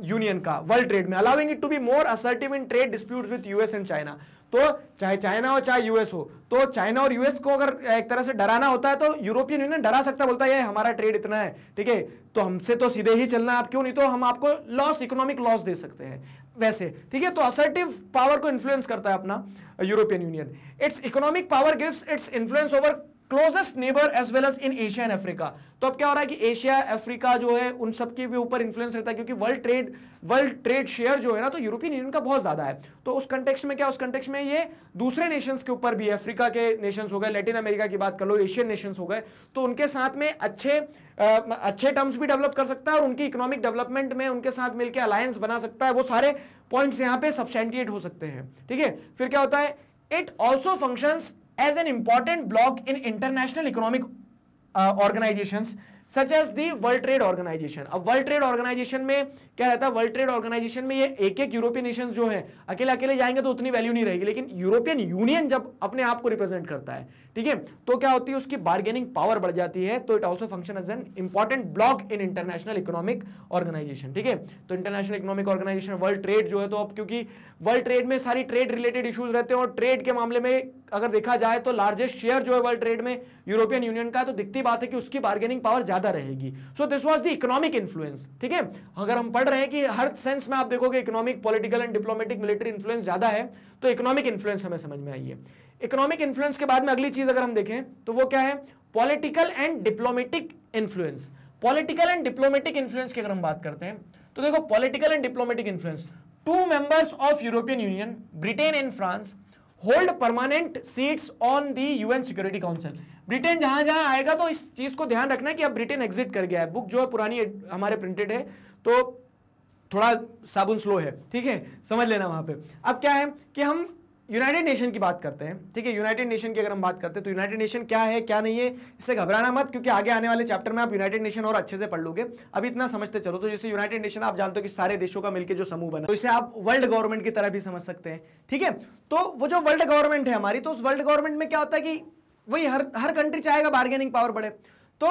यूनियन uh, का वर्ल्ड ट्रेड में allowing it to be more assertive in trade dispute with US and China तो चाहे चाइना हो चाहे यूएस हो तो चाइना और यूएस को अगर एक तरह से डराना होता है तो यूरोपियन यूनियन डरा सकता बोलता है हमारा ट्रेड इतना है ठीक है तो हमसे तो सीधे ही चलना आप क्यों नहीं तो हम आपको लॉस इकोनॉमिक लॉस दे सकते हैं वैसे ठीक है तो असर्टिव पावर को इन्फ्लुएंस करता है अपना European Union its economic power gives its influence over closest neighbour as well as in Asia and Africa तो अब क्या हो रहा है कि एशिया अफ्रीका जो है उन सब के भी ऊपर इन्फ्लुएंस रहता है क्योंकि world trade world trade share जो है ना तो यूरोपियन यूनियन का बहुत ज्यादा है तो उस कंटेक्स में क्या उस कंटेक्स में ये दूसरे नेशंस के ऊपर भी अफ्रीका के नेशंस हो गए लेटिन अमेरिका की बात कर लो एशियन नेशंस हो गए तो उनके साथ में अच्छे आ, अच्छे टर्म्स भी डेवलप कर सकता है और उनकी इकोनॉमिक डेवलपमेंट में उनके साथ मिलकर अलायंस बना सकता है वो सारे पॉइंट्स यहाँ पे सब्सटेंटिएट हो सकते हैं ठीक है फिर क्या होता है it also functions as an important bloc in international economic organisation such as the World Trade Organization अब वर्ल्ड ट्रेड ऑर्गेनाइजेशन में क्या रहता है वर्ल्ड ट्रेड ऑर्गेनाइजेशन में ये एक एक यूरोपियन नेशन जो है अकेले अकेले जाएंगे तो उतनी वैल्यू नहीं रहेगी लेकिन यूरोपियन यूनियन जब अपने आप को रिप्रेजेंट करता है ठीक है तो क्या होती है उसकी बार्गेनिंग पावर बढ़ जाती है तो it also function as an important bloc in international economic organisation ठीक है तो international economic organisation world trade जो है तो अब क्योंकि वर्ल्ड ट्रेड में सारी ट्रेड रिलेटेड इशूज रहते हैं और ट्रेड के मामले में अगर देखा जाए तो लार्जेस्ट शेयर जो है वर्ल्ड ट्रेड में यूरोपियन यूनियन का तो दिखती बात है कि उसकी बार्गेनिंग पावर ज्यादा रहेगी so this was the economic influence ठीक है अगर हम पढ़ रहे हैं कि हर सेंस में आप देखोगे economic political and diplomatic military influence ज्यादा है तो इकोनॉमिक इन्फ्लुएंस हमें समझ में आई है इकोनॉमिक इन्फ्लुएंस के बाद में अगली चीज अगर हम देखें तो वो क्या है political and diplomatic influence political and diplomatic influence की अगर हम बात करते हैं तो देखो political and diplomatic influence two members of European Union Britain and France hold permanent seats on the UN Security Council Britain जहां जहां आएगा तो इस चीज को ध्यान रखना कि अब ब्रिटेन एग्जिट कर गया है बुक जो है पुरानी हमारे प्रिंटेड है तो थोड़ा साबुन स्लो है ठीक है समझ लेना वहां पे अब क्या है कि हम यूनाइटेड नेशन की बात करते हैं ठीक है यूनाइटेड नेशन की अगर हम बात करते हैं तो यूनाइटेड नेशन क्या है क्या नहीं है इससे घबराना मत क्योंकि आगे आने वाले चैप्टर में आप यूनाइटेड नेशन और अच्छे से पढ़ लोगे अभी इतना समझते चलो तो जैसे यूनाइटेड नेशन आप जानते हो कि सारे देशों का मिलकर जो समूह बना तो इसे आप वर्ल्ड गवर्नमेंट की तरह भी समझ सकते हैं ठीक है तो वो जो वर्ल्ड गवर्नमेंट है हमारी तो उस वर्ल्ड गवर्नमेंट में क्या होता है कि वही हर हर कंट्री चाहेगा बार्गेनिंग पावर बढ़े तो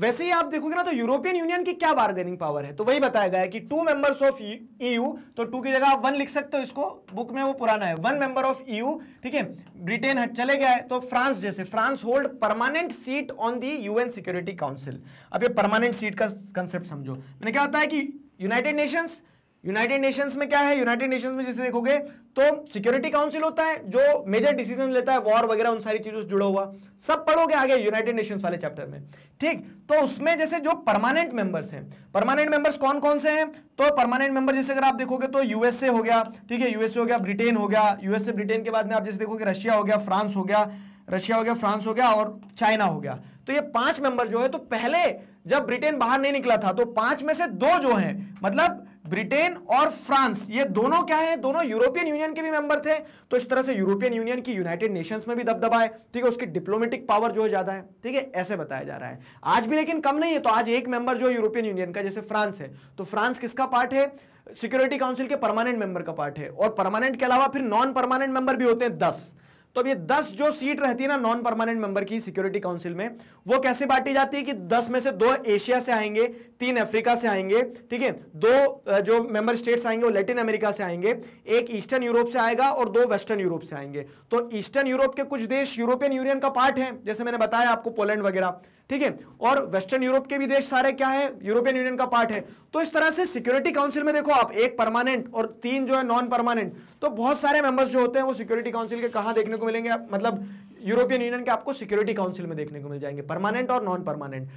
वैसे ही आप देखोगे ना तो यूरोपियन यूनियन की क्या बार्गेनिंग पावर है तो वही बताया गया है कि टू मेंबर्स ऑफ ईयू तो टू की जगह आप वन लिख सकते हो इसको बुक में वो पुराना है वन मेंबर ऑफ ईयू ठीक है ब्रिटेन हट चले गया है तो फ्रांस जैसे France hold permanent seat on the UN Security Council अब ये परमानेंट सीट का कंसेप्ट समझो मैंने क्या बताया कि यूनाइटेड नेशंस यूनाइटेड नेशंस में क्या है यूनाइटेड नेशंस में जैसे देखोगे तो सिक्योरिटी काउंसिल होता है जो मेजर डिसीजन लेता है वॉर वगैरह उन सारी चीजों से जुड़ा हुआ सब पढ़ोगे आगे यूनाइटेड नेशंस वाले चैप्टर में ठीक तो उसमें जैसे जो परमानेंट मेंबर्स हैं परमानेंट मेंबर्स कौन कौन से हैं तो परमानेंट मेंबर जैसे अगर आप देखोगे तो यूएसए हो गया ठीक है यूएसए हो गया ब्रिटेन हो गया यूएसए ब्रिटेन के बाद में आप जैसे देखोगे रशिया हो गया फ्रांस हो गया रशिया हो गया फ्रांस हो गया और चाइना हो गया तो ये पांच मेंबर जो है तो पहले जब ब्रिटेन बाहर नहीं निकला था तो पांच में से दो जो है मतलब ब्रिटेन और फ्रांस ये दोनों क्या है दोनों यूरोपियन यूनियन के भी मेंबर थे तो इस तरह से यूरोपियन यूनियन की यूनाइटेड नेशंस में भी दबदबा है ठीक है उसकी डिप्लोमेटिक पावर जो है ज्यादा है ठीक है ऐसे बताया जा रहा है आज भी लेकिन कम नहीं है तो आज एक मेंबर जो यूरोपियन यूनियन का जैसे फ्रांस है तो फ्रांस किसका पार्ट है सिक्योरिटी काउंसिल के परमानेंट मेंबर का पार्ट है और परमानेंट के अलावा फिर नॉन परमानेंट मेंबर भी होते हैं दस तो अब ये दस जो सीट रहती है ना नॉन परमानेंट मेंबर की सिक्योरिटी काउंसिल में वो कैसे बांटी जाती है कि दस में से दो एशिया से आएंगे तीन अफ्रीका से आएंगे ठीक है दो जो मेंबर स्टेट्स आएंगे वो लैटिन अमेरिका से आएंगे एक ईस्टर्न यूरोप से आएगा और दो वेस्टर्न यूरोप से आएंगे तो ईस्टर्न यूरोप के कुछ देश यूरोपियन यूनियन का पार्ट है जैसे मैंने बताया आपको पोलैंड वगैरह ठीक है और वेस्टर्न यूरोप के भी देश सारे क्या है यूरोपियन यूनियन का पार्ट है तो इस तरह से सिक्योरिटी काउंसिल में देखो आप एक परमानेंट और तीन जो है नॉन परमानेंट तो बहुत सारे मेंबर्स जो होते हैं वो सिक्योरिटी काउंसिल के कहा देखने को मिलेंगे मतलब यूरोपियन यूनियन के आपको सिक्योरिटी काउंसिल में देखने को मिल जाएंगे परमानेंट और नॉन परमानेंट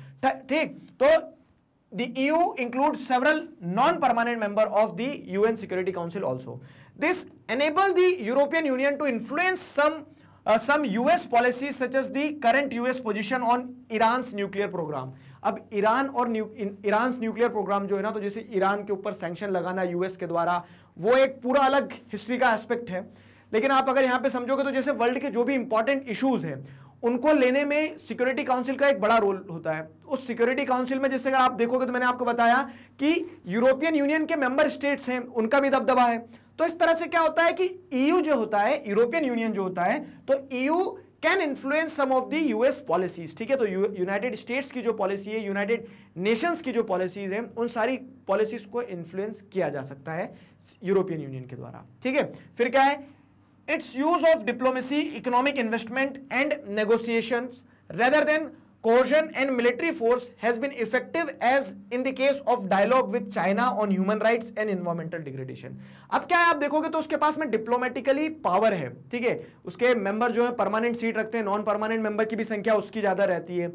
ठीक तो the eu includes several non permanent member of the un security council also this enable the european union to influence some some US policy such as the current US position on Iran nuclear programme अब Iran और Iran nuclear programme जो है ना तो जैसे Iran के ऊपर sanction लगाना यूएस के द्वारा वो एक पूरा अलग हिस्ट्री का एस्पेक्ट है लेकिन आप अगर यहां पे समझोगे तो जैसे वर्ल्ड के जो भी इंपॉर्टेंट इश्यूज हैं उनको लेने में सिक्योरिटी काउंसिल का एक बड़ा रोल होता है उस सिक्योरिटी काउंसिल में जैसे अगर आप देखोगे तो मैंने आपको बताया कि यूरोपियन यूनियन के मेंबर स्टेट्स हैं उनका भी दबदबा है तो इस तरह से क्या होता है कि ईयू e जो होता है यूरोपियन यूनियन जो होता है तो EU can influence some of the US policies ठीक है तो यूनाइटेड स्टेट्स की जो पॉलिसी है यूनाइटेड नेशंस की जो पॉलिसीज हैं उन सारी पॉलिसीज को इन्फ्लुएंस किया जा सकता है यूरोपियन यूनियन के द्वारा ठीक है फिर क्या है its use of diplomacy economic investment and negotiation rather than coercion and military force has been effective as in the case of dialogue with China on human rights and environmental degradation. अब क्या है आप देखोगे तो उसके पास में diplomatically power है ठीक है उसके मेंबर जो है परमानेंट सीट रखते हैं नॉन परमानेंट मेंबर की भी संख्या उसकी ज़्यादा रहती है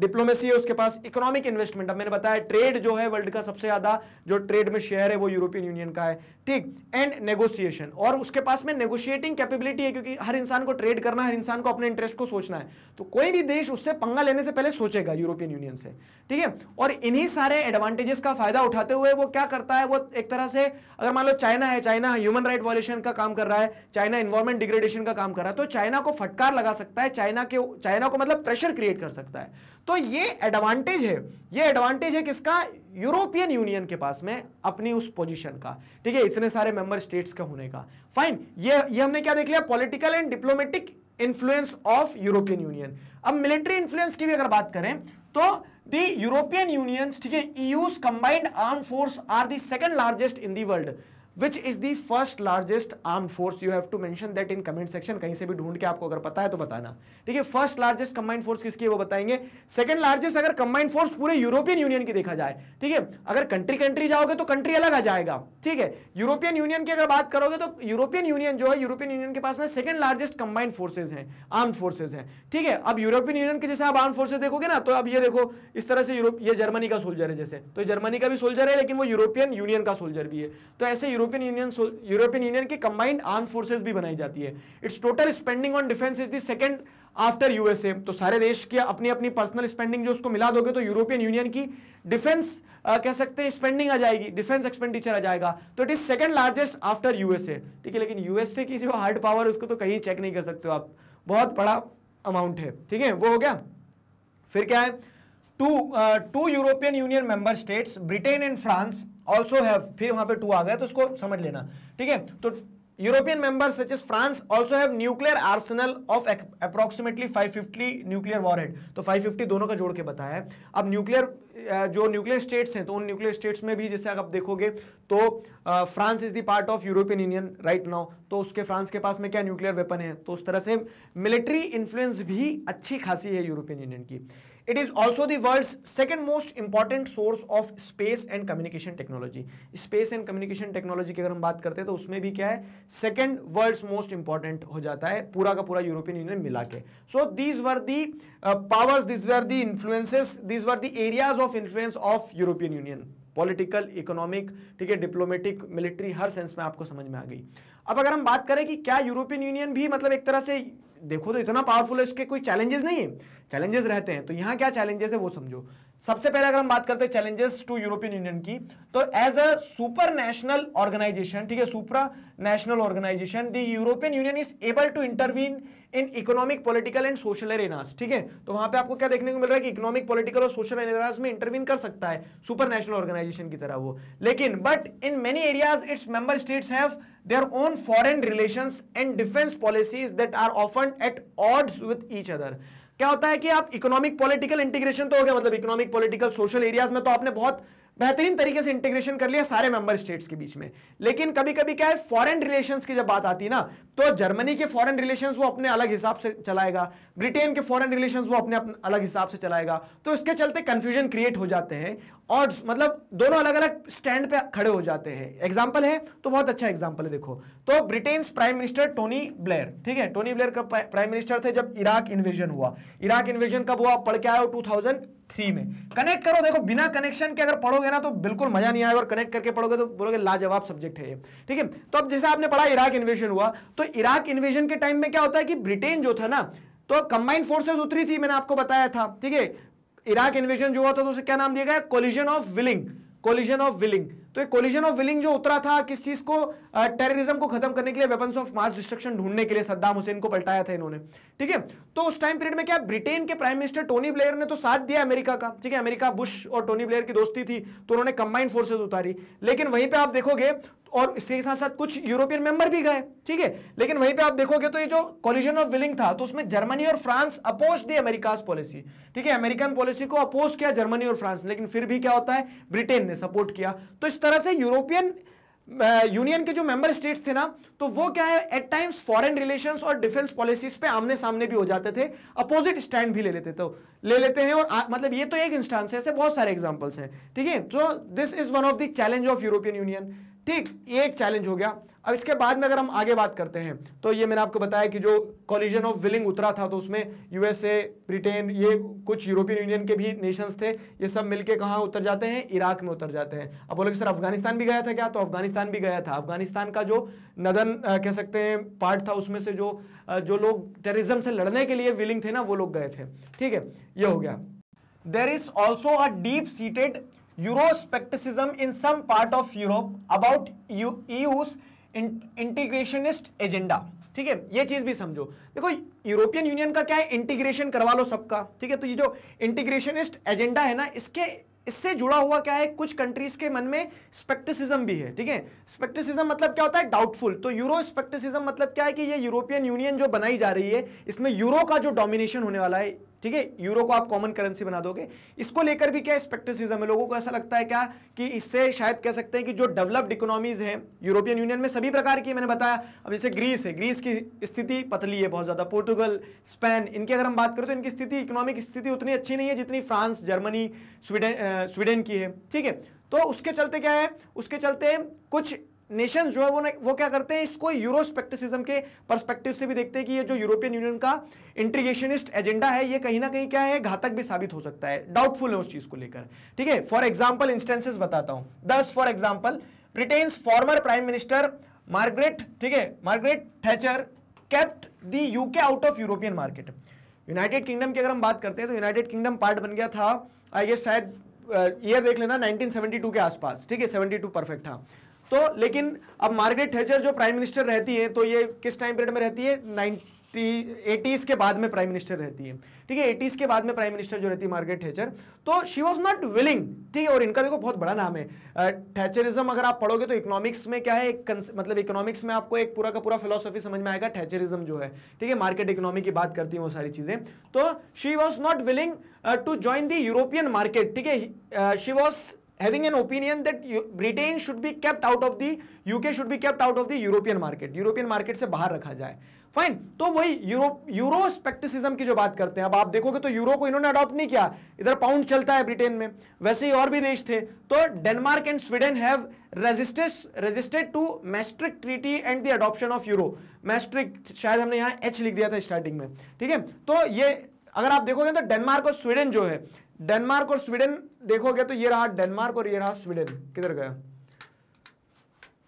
डिप्लोमेसी है उसके पास इकोनॉमिक इन्वेस्टमेंट अब मैंने बताया ट्रेड जो है वर्ल्ड का सबसे ज्यादा जो ट्रेड में शेयर है वो यूरोपियन यूनियन का है ठीक एंड नेगोशिएशन और उसके पास में नेगोशिएटिंग कैपेबिलिटी है क्योंकि हर इंसान को ट्रेड करना हर इंसान को अपने इंटरेस्ट को सोचना है तो कोई भी देश उससे पंगा लेने से पहले सोचेगा यूरोपियन यूनियन से ठीक है और इन्हीं सारे एडवांटेजेस का फायदा उठाते हुए वो क्या करता है वो एक तरह से अगर मान लो चाइना है चाइना ह्यूमन राइट वॉल्यूशन का काम कर रहा है चाइना इन्वायरमेंट डिग्रेडेशन का काम कर रहा है तो चाइना को फटकार लगा सकता है चाइना के चाइना को मतलब प्रेशर क्रिएट कर सकता है तो ये एडवांटेज है ये एडवांटेज है किसका यूरोपियन यूनियन के पास में अपनी उस पोजीशन का ठीक है इतने सारे मेंबर स्टेट्स का होने का फाइन ये ये हमने क्या देख लिया political and diplomatic influence of European Union अब मिलिट्री इन्फ्लुएंस की भी अगर बात करें तो दी यूरोपियन यूनियन ठीक है EU's combined arm force are the second largest in the world which is the first largest arm force you have to mention that in comment section कहीं से भी ढूंढ के आपको अगर पता है तो बताना ठीक है फर्स्ट लार्जेस्ट कंबाइंड फोर्स किसकी है वो बताएंगे सेकंड लार्जेस्ट अगर कंबाइंड फोर्स पूरे यूरोपियन यूनियन की देखा जाए ठीक है अगर कंट्री कंट्री जाओगे तो कंट्री अलग आ जाएगा ठीक है यूरोपियन यूनियन की अगर बात करोगे तो यूरोपियन यूनियन जो है यूरोपियन यूनियन के पास में सेकंड लार्जेस्ट कंबाइंड फोर्सेज हैं आर्म फोर्सेज हैं ठीक है अब यूरोपियन यूनियन के जैसे आप आर्म फोर्सेज देखोगे ना तो अब ये देखो इस तरह से यूरोप ये जर्मनी का सोल्जर है जैसे तो जर्मनी का भी सोल्जर है लेकिन वो यूरोपियन यूनियन का सोल्जर भी है तो ऐसे यूरोपियन यूनियन यूरोपियन यूनियन की कंबाइंड आर्म फोर्सेज भी बनाई जाती है its total spending on defence is the second after USA तो सारे देश की अपनी अपनी पर्सनल स्पेंडिंग जो उसको मिला दोगे तो यूरोपियन यूनियन की डिफेंस कह सकते हैं स्पेंडिंग आ जाएगी डिफेंस एक्सपेंडिचर आ जाएगा तो it is second largest after USA ठीक है लेकिन यूएसए की जो हार्ड पावर उसको तो कहीं चेक नहीं कर सकते हो आप बहुत बड़ा अमाउंट है ठीक है वो हो गया फिर क्या है two two European Union member states Britain and France also have फिर वहां पे टू आ गया तो उसको समझ लेना ठीक है तो European members such is France also have nuclear arsenal of approximately 550 nuclear warhead तो 550 दोनों का जोड़ के बताया है अब न्यूक्लियर जो न्यूक्लियर स्टेट्स हैं तो उन न्यूक्लियर स्टेट्स में भी जैसे आप देखोगे तो France is the part of European Union right now तो उसके फ्रांस के पास में क्या न्यूक्लियर वेपन है तो उस तरह से मिलिट्री इन्फ्लुएंस भी अच्छी खासी है यूरोपियन यूनियन की it is also world second most important source of space and communication technology space and communication technology की अगर हम बात करते हैं तो उसमें भी क्या है सेकेंड वर्ल्ड मोस्ट इंपॉर्टेंट हो जाता है पूरा का पूरा यूरोपियन यूनियन मिला के so these were the powers these were the influences these were the areas of influence of European Union political economic ठीक है डिप्लोमेटिक मिलिट्री हर सेंस में आपको समझ में आ गई अब अगर हम बात करें कि क्या यूरोपियन यूनियन भी मतलब एक तरह से देखो तो इतना पावरफुल है उसके कोई चैलेंजेस नहीं है चैलेंजेस रहते हैं तो यहाँ क्या चैलेंजेस है वो समझो सबसे पहले अगर हम बात करते हैं चैलेंजेस टू यूरोपियन यूनियन की तो as a super national organisation ठीक है supra national organisation the European union is able to intervene in economic political and social arenas ठीक है तो वहां पे आपको क्या देखने को मिल रहा है कि इकोनॉमिक पॉलिटिकल और सोशल एरेनास में इंटरवीन कर सकता है सुपर नेशनल ऑर्गेनाइजेशन की तरह वो लेकिन but in many areas its member states have their own foreign relations and defence policies that are often at odds with each other क्या होता है कि आप इकोनॉमिक पॉलिटिकल इंटीग्रेशन तो हो गया मतलब इकोनॉमिक पॉलिटिकल सोशल एरियाज में तो आपने बहुत बेहतरीन तरीके से इंटीग्रेशन कर लिया सारे मेंबर स्टेट्स के बीच में लेकिन कभी कभी क्या है फॉरेन रिलेशंस की जब बात आती है ना तो जर्मनी के फॉरेन रिलेशंस वो अपने अलग हिसाब से चलाएगा ब्रिटेन के फॉरेन रिलेशंस वो अपने अलग हिसाब से चलाएगा तो इसके चलते कंफ्यूजन क्रिएट हो जाते हैं ऑड्स मतलब दोनों अलग अलग स्टैंड पे खड़े हो जाते हैं एग्जाम्पल है तो बहुत अच्छा एग्जाम्पल है देखो तो Britain prime minister Tony Blair ठीक है टोनी ब्लेयर का प्राइम मिनिस्टर थे जब इराक इन्वेजन हुआ इराक इन्वेजन कब हुआ पढ़ के आया टू थाउजेंड थ्री में कनेक्ट करो देखो बिना कनेक्शन के अगर पढ़ोगे ना तो बिल्कुल मजा नहीं आएगा और कनेक्ट करके पढ़ोगे तो बोलोगे लाजवाब सब्जेक्ट है ये ठीक है तो अब जैसे आपने पढ़ा इराक इन्वेजन हुआ तो इराक इन्वेजन के टाइम में क्या होता है कि ब्रिटेन जो था ना तो कंबाइंड फोर्सेस उतरी थी मैंने आपको बताया था ठीक है इराक इन्वेजन जो हुआ था तो उसे क्या नाम दिया गया coalition of willing coalition of willing तो एक कोलिजन ऑफ विलिंग जो उतरा था किस चीज को टेररिज्म को खत्म करने के लिए वेपन्स ऑफ मास डिस्ट्रक्शन ढूंढने के लिए सद्दाम हुसैन को पलटाया था इन्होंने ठीक है तो उस टाइम पीरियड में क्या ब्रिटेन के प्राइम मिनिस्टर टोनी ब्लेयर ने तो साथ दिया अमेरिका का ठीक है अमेरिका बुश और टोनी ब्लेयर की दोस्ती थी तो उन्होंने कंबाइंड फोर्सेज उतारी लेकिन वहीं पर आप देखोगे और इसके साथ साथ कुछ यूरोपियन मेंबर भी गए ठीक है लेकिन वहीं पे आप देखोगे तो ये जो कॉलिजन ऑफ विलिंग था तो उसमें जर्मनी और France oppose the America policy ठीक है अमेरिकन पॉलिसी को अपोज किया जर्मनी और फ्रांस लेकिन फिर भी क्या होता है ब्रिटेन ने सपोर्ट किया तो इस तरह से यूरोपियन यूनियन के जो मेंबर स्टेट्स थे ना तो वो क्या है एट टाइम्स फॉरेन रिलेशंस और डिफेंस पॉलिसीज पे आमने सामने भी हो जाते थे अपोजिट स्टैंड भी ले लेते तो ले लेते हैं और आ, मतलब ये तो एक इंस्टांस है बहुत सारे एग्जांपल्स हैं ठीक है तो this is one of the challenge of European Union ठीक एक चैलेंज हो गया अब इसके बाद में अगर हम आगे बात करते हैं तो ये मैंने आपको बताया कि जो कॉलिजन ऑफ विलिंग उतरा था तो उसमें यूएसए ब्रिटेन ये कुछ यूरोपियन यूनियन के भी नेशंस थे ये सब मिलके कहाँ उतर जाते हैं इराक में उतर जाते हैं अब बोलोगे सर अफगानिस्तान भी गया था क्या तो अफगानिस्तान भी गया था अफगानिस्तान का जो नदन कह सकते हैं पार्ट था उसमें से जो जो लोग टेररिज्म से लड़ने के लिए विलिंग थे ना वो लोग गए थे ठीक है ये हो गया there is also a deep seated Euroscepticism in some part of Europe about EU's integrationist agenda ठीक है ये चीज भी समझो देखो यूरोपियन यूनियन का क्या है इंटीग्रेशन करवा लो सबका ठीक है तो ये जो इंटीग्रेशनिस्ट एजेंडा है ना इसके इससे जुड़ा हुआ क्या है कुछ कंट्रीज के मन में स्पेक्टिसिज्म भी है ठीक है स्पेक्टिसिज्म मतलब क्या होता है डाउटफुल तो यूरो स्पेक्टिसिज्म मतलब क्या है कि ये यूरोपियन यूनियन जो बनाई जा रही है इसमें यूरो का जो डोमिनेशन होने वाला है ठीक है यूरो को आप कॉमन करेंसी बना दोगे इसको लेकर भी क्या स्पेक्टिसिज्म है लोगों को ऐसा लगता है क्या कि इससे शायद कह सकते हैं कि जो डेवलप्ड इकोनॉमीज हैं यूरोपियन यूनियन में सभी प्रकार की मैंने बताया अब जैसे ग्रीस है ग्रीस की स्थिति पतली है बहुत ज़्यादा पोर्टुगल स्पेन इनकी अगर हम बात करें तो इनकी स्थिति इकोनॉमिक स्थिति उतनी अच्छी नहीं है जितनी फ्रांस जर्मनी स्वीडन स्वीडन की है ठीक है तो उसके चलते क्या है उसके चलते कुछ नेशन जो है वो वो क्या करते हैं इसको यूरोस्पेक्टिसिज्म के परस्पेक्टिव से भी देखते हैं कि ये जो यूरोपियन यूनियन का इंट्रीगेशनिस्ट एजेंडा है ये कहीं ना कहीं क्या है घातक भी साबित हो सकता है डाउटफुल है उस चीज को लेकर ठीक है फॉर एग्जाम्पल इंस्टेंसेस बताता हूं thus for example Britain former prime minister Margaret ठीक है Margaret Thatcher kept the UK out of European market United Kingdom की अगर हम बात करते हैं तो यूनाइटेड किंगडम पार्ट बन गया था आई गेस शायद ईयर देख लेना 1972 के आसपास ठीक है 72 परफेक्ट था तो लेकिन अब मार्गरेट थैचर जो प्राइम मिनिस्टर रहती है तो ये किस टाइम पीरियड में रहती है नाइन्टी एटीज़ के बाद में प्राइम मिनिस्टर रहती है ठीक है एटीज़ के बाद में प्राइम मिनिस्टर जो रहती है मार्गरेट थैचर तो शी वॉज नॉट विलिंग ठीक है और इनका देखो बहुत बड़ा नाम है थैचरिज्म अगर आप पढ़ोगे तो इकोनॉमिक्स में क्या है एक मतलब इकोनॉमिक्स में आपको एक पूरा का पूरा फिलोसॉफी समझ में आएगा थैचरिज्म जो है ठीक है मार्केट इकोनॉमी की बात करती है वो सारी चीज़ें तो she was not willing to join the European market ठीक है she was having an opinion that Britain should be kept out of the UK should be kept out of the European market. European market से बाहर रखा जाए fine तो वही euro euro की जो बात करते हैं अब आप देखोगे तो यूरो को इन्होंने अडॉप्ट नहीं किया इधर पाउंड चलता है ब्रिटेन में वैसे ही और भी देश थे तो Denmark and Sweden have resisted resisted to Maastricht treaty and the adoption of euro Maastricht शायद हमने यहाँ एच लिख दिया था स्टार्टिंग में ठीक है तो ये अगर आप देखोगे तो डेनमार्क और स्वीडन जो है डेनमार्क और स्वीडन देखोगे तो ये रहा डेनमार्क और ये रहा स्वीडन किधर गया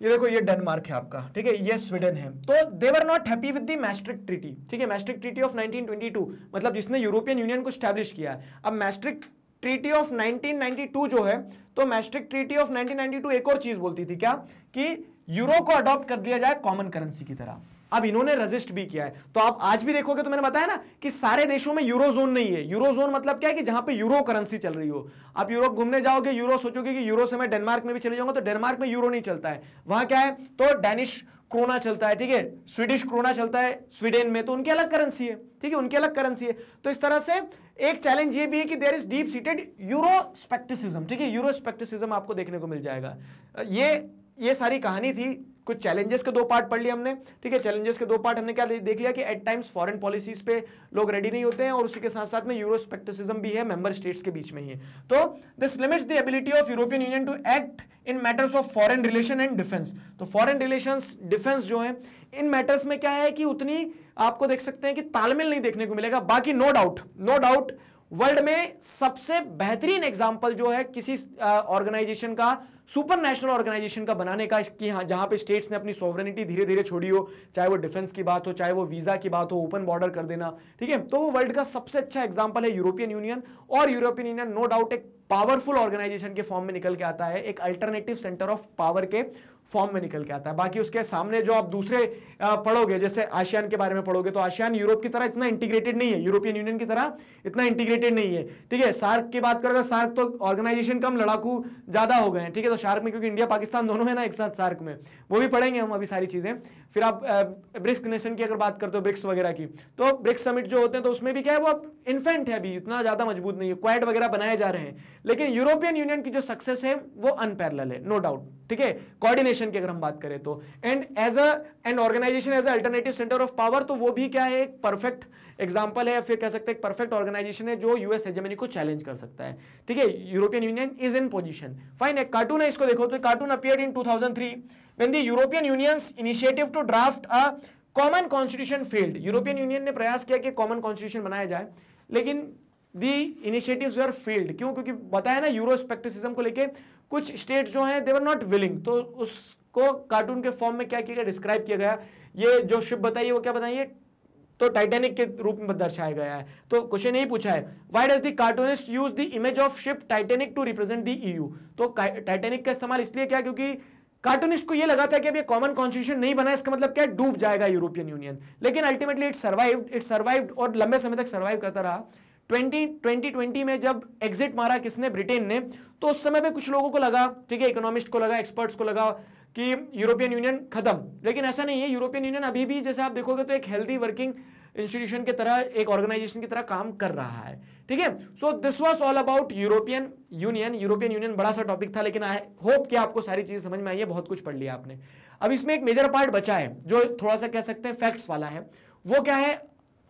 ये देखो ये डेनमार्क है आपका ठीक है ये स्वीडन है तो they're not happy with the Maastricht treaty ठीक है मैस्ट्रिक ट्रीटी ऑफ 1922 मतलब जिसने यूरोपियन यूनियन को स्टैब्लिश किया है अब मैस्ट्रिक ट्रीटी ऑफ 1992 जो है तो मैस्ट्रिक ट्रीटी ऑफ 1992 एक और चीज बोलती थी क्या कि यूरो को अडॉप्ट कर दिया जाए कॉमन करेंसी की तरह अब इन्होंने रजिस्ट भी किया है तो आप आज भी देखोगे तो मैंने बताया ना कि सारे देशों में यूरो जोन नहीं है यूरो जोन मतलब क्या है कि जहां पे यूरो करेंसी चल रही हो आप यूरोप घूमने जाओगे यूरो सोचोगे कि यूरो से मैं डेनमार्क में भी चले जाऊंगा तो डेनमार्क में यूरो नहीं चलता है वहां क्या है तो डेनिश क्रोना चलता है ठीक है स्वीडिश क्रोना चलता है स्वीडन में तो उनकी अलग करेंसी है ठीक है उनकी अलग करेंसी है तो इस तरह से एक चैलेंज ये भी है कि there is deep seated Euroscepticism ठीक है यूरोस्पेक्टिसिज्म आपको देखने को मिल जाएगा ये ये सारी कहानी थी कुछ चैलेंजेस के दो पार्ट पढ़ लिए हमने ठीक है चैलेंजेस के दो पार्ट हमने क्या देख लिया कि एट टाइम्स फॉरेन पॉलिसीज पे लोग रेडी नहीं होते हैं और उसी के साथ साथ में यूरोस्पेक्टिसिज्म भी है मेंबर स्टेट्स के बीच में ही तो this limits the ability of European Union to act in matters of foreign relation and defence तो फॉरन रिलेशन डिफेंस जो है इन मैटर्स में क्या है कि उतनी आपको देख सकते हैं कि तालमेल नहीं देखने को मिलेगा बाकी no doubt no doubt world में सबसे बेहतरीन एग्जाम्पल जो है किसी ऑर्गेनाइजेशन का सुपर नेशनल ऑर्गेनाइजेशन का बनाने का कि हाँ जहाँ पे स्टेट्स ने अपनी सॉवरेनिटी धीरे धीरे छोड़ी हो चाहे वो डिफेंस की बात हो चाहे वो वीज़ा की बात हो ओपन बॉर्डर कर देना ठीक है तो वो वर्ल्ड का सबसे अच्छा एग्जाम्पल है यूरोपियन यूनियन और यूरोपियन यूनियन नो डाउट एक पावरफुल ऑर्गेनाइजेशन के फॉर्म में निकल के आता है एक अल्टरनेटिव सेंटर ऑफ पावर के फॉर्म में निकल के आता है बाकी उसके सामने जो आप दूसरे पढ़ोगे जैसे आशियान के बारे में पढ़ोगे तो आशियान यूरोप की तरह इतना इंटीग्रेटेड नहीं है यूरोपियन यूनियन की तरह इतना इंटीग्रेटेड नहीं है ठीक है सार्क की बात करोगे सार्क तो ऑर्गेनाइजेशन तो कम लड़ाकू ज्यादा हो गए हैं ठीक है तो सार्क में क्योंकि इंडिया पाकिस्तान दोनों है ना एक साथ सार्क में वो भी पढ़ेंगे हम अभी सारी चीजें फिर आप ब्रिक्स नेशन की अगर बात करते हो ब्रिक्स वगैरह की तो ब्रिक्स समिट जो होते हैं तो उसमें भी क्या है वो इन्फेंट है अभी इतना ज्यादा मजबूत नहीं है क्वाइट वगैरह बनाए जा रहे हैं लेकिन यूरोपियन यूनियन की जो सक्सेस है वो अनपैरल है नो डाउट ठीक है कोऑर्डिनेशन ऑर्गेनाइजेशन की अगर हम बात करें तो and as a and organisation as alternative centre of power तो वो भी क्या है एक परफेक्ट एग्जाम्पल है या फिर कह सकते हैं परफेक्ट ऑर्गेनाइजेशन है जो यूएस हेजमनी को चैलेंज कर सकता है ठीक है European union is in position fine एक कार्टून है इसको देखो तो cartoon appear in two thousand three when the European union initiative to draft a common constitution failed European union ने प्रयास किया कि कॉमन कॉन्स्टिट्यूशन बनाया जाए लेकिन दी इनिशिएटिव्स वेयर फील्ड क्यों क्योंकि बताया ना यूरोस्पेक्टिसिज्म को लेके कुछ स्टेट जो हैं देवर नॉट विलिंग तो उसको कार्टून के फॉर्म में क्या किया गया डिस्क्राइब किया गया ये जो शिप बताइए वो क्या बताइए तो टाइटेनिक के रूप में दर्शाया गया है तो क्वेश्चन यही पूछा है why does the cartoonist use the image of ship Titanic to represent the EU तो टाइटेनिक का इस्तेमाल इसलिए क्या क्योंकि कार्टूनिस्ट को ये लगा था कि अब ये कॉमन कॉन्स्टिट्यूशन नहीं बना इसका मतलब क्या डूब जाएगा यूरोपियन यूनियन लेकिन ultimately it survived it survived और लंबे समय तक सर्वाइव करता रहा ट्वेंटी ट्वेंटी ट्वेंटी में जब एग्जिट मारा किसने ब्रिटेन ने तो उस समय पे कुछ लोगों को लगा ठीक है इकोनॉमिस्ट को लगा एक्सपर्ट्स को लगा कि यूरोपियन यूनियन खत्म लेकिन ऐसा नहीं है यूरोपियन यूनियन अभी भी जैसे आप देखोगे तो एक हेल्दी वर्किंग इंस्टीट्यूशन की तरह एक ऑर्गेनाइजेशन की तरह काम कर रहा है ठीक है so this was all about European union European union बड़ा सा टॉपिक था लेकिन आई होप कि आपको सारी चीज़ें समझ में आई है बहुत कुछ पढ़ लिया आपने अब इसमें एक मेजर पार्ट बचा है जो थोड़ा सा कह सकते हैं फैक्ट्स वाला है वो क्या है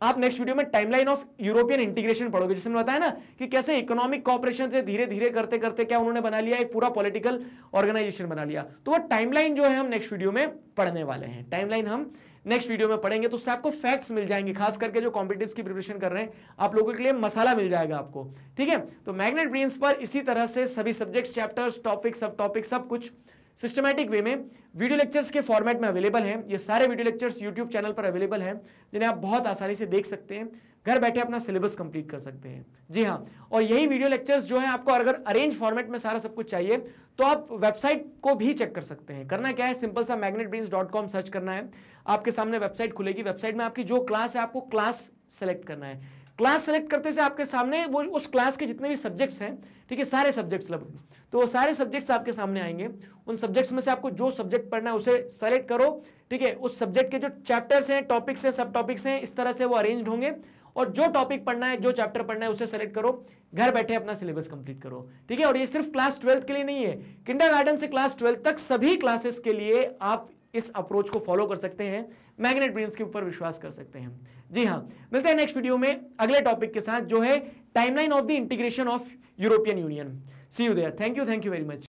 आप नेक्स्ट वीडियो में टाइमलाइन ऑफ यूरोपियन इंटीग्रेशन पढ़ोगे जिसमें बताया ना कि कैसे इकोनॉमिक कॉपरेशन से धीरे धीरे करते करते क्या उन्होंने बना लिया एक पूरा पॉलिटिकल ऑर्गेनाइजेशन बना लिया तो वह टाइमलाइन जो है हम नेक्स्ट वीडियो में पढ़ने वाले हैं टाइमलाइन हम नेक्स्ट वीडियो में पढ़ेंगे तो उससे आपको फैक्ट्स मिल जाएंगे खास करके जो कॉम्पिटिव की प्रिपरेशन कर रहे हैं आप लोगों के लिए मसाला मिल जाएगा आपको ठीक है तो मैग्नेट ब्रेन्स पर इसी तरह से सभी subject chapters topic subtopic सब कुछ सिस्टमैटिक वे में वीडियो लेक्चर्स के फॉर्मेट में अवेलेबल हैं ये सारे वीडियो लेक्चर्स यूट्यूब चैनल पर अवेलेबल हैं जिन्हें आप बहुत आसानी से देख सकते हैं घर बैठे अपना सिलेबस कंप्लीट कर सकते हैं जी हाँ और यही वीडियो लेक्चर्स जो है आपको अगर अरेंज फॉर्मेट में सारा सब कुछ चाहिए तो आप वेबसाइट को भी चेक कर सकते हैं करना क्या है सिंपल सा मैग्नेट सर्च करना है आपके सामने वेबसाइट खुलेगी वेबसाइट में आपकी जो क्लास है आपको क्लास सेलेक्ट करना है क्लास सेलेक्ट करते से आपके सामने वो उस क्लास के जितने भी सब्जेक्ट्स हैं ठीक है सारे सब्जेक्ट्स लगभग तो वो सारे सब्जेक्ट्स आपके सामने आएंगे उन सब्जेक्ट्स में से आपको जो सब्जेक्ट पढ़ना है उसे सेलेक्ट करो ठीक है उस सब्जेक्ट के जो चैप्टर्स हैं टॉपिक्स हैं सब टॉपिक्स हैं इस तरह से वो अरेंज होंगे और जो टॉपिक पढ़ना है जो चैप्टर पढ़ना है उसे सेलेक्ट करो घर बैठे अपना सिलेबस कंप्लीट करो ठीक है और ये सिर्फ क्लास ट्वेल्थ के लिए नहीं है किंडर से क्लास ट्वेल्थ तक सभी क्लासेस के लिए आप इस अप्रोच को फॉलो कर सकते हैं मैग्नेट ब्रेन्स के ऊपर विश्वास कर सकते हैं जी हाँ मिलते हैं नेक्स्ट वीडियो में अगले टॉपिक के साथ जो है timeline of the integration of European union see you there thank you thank you very much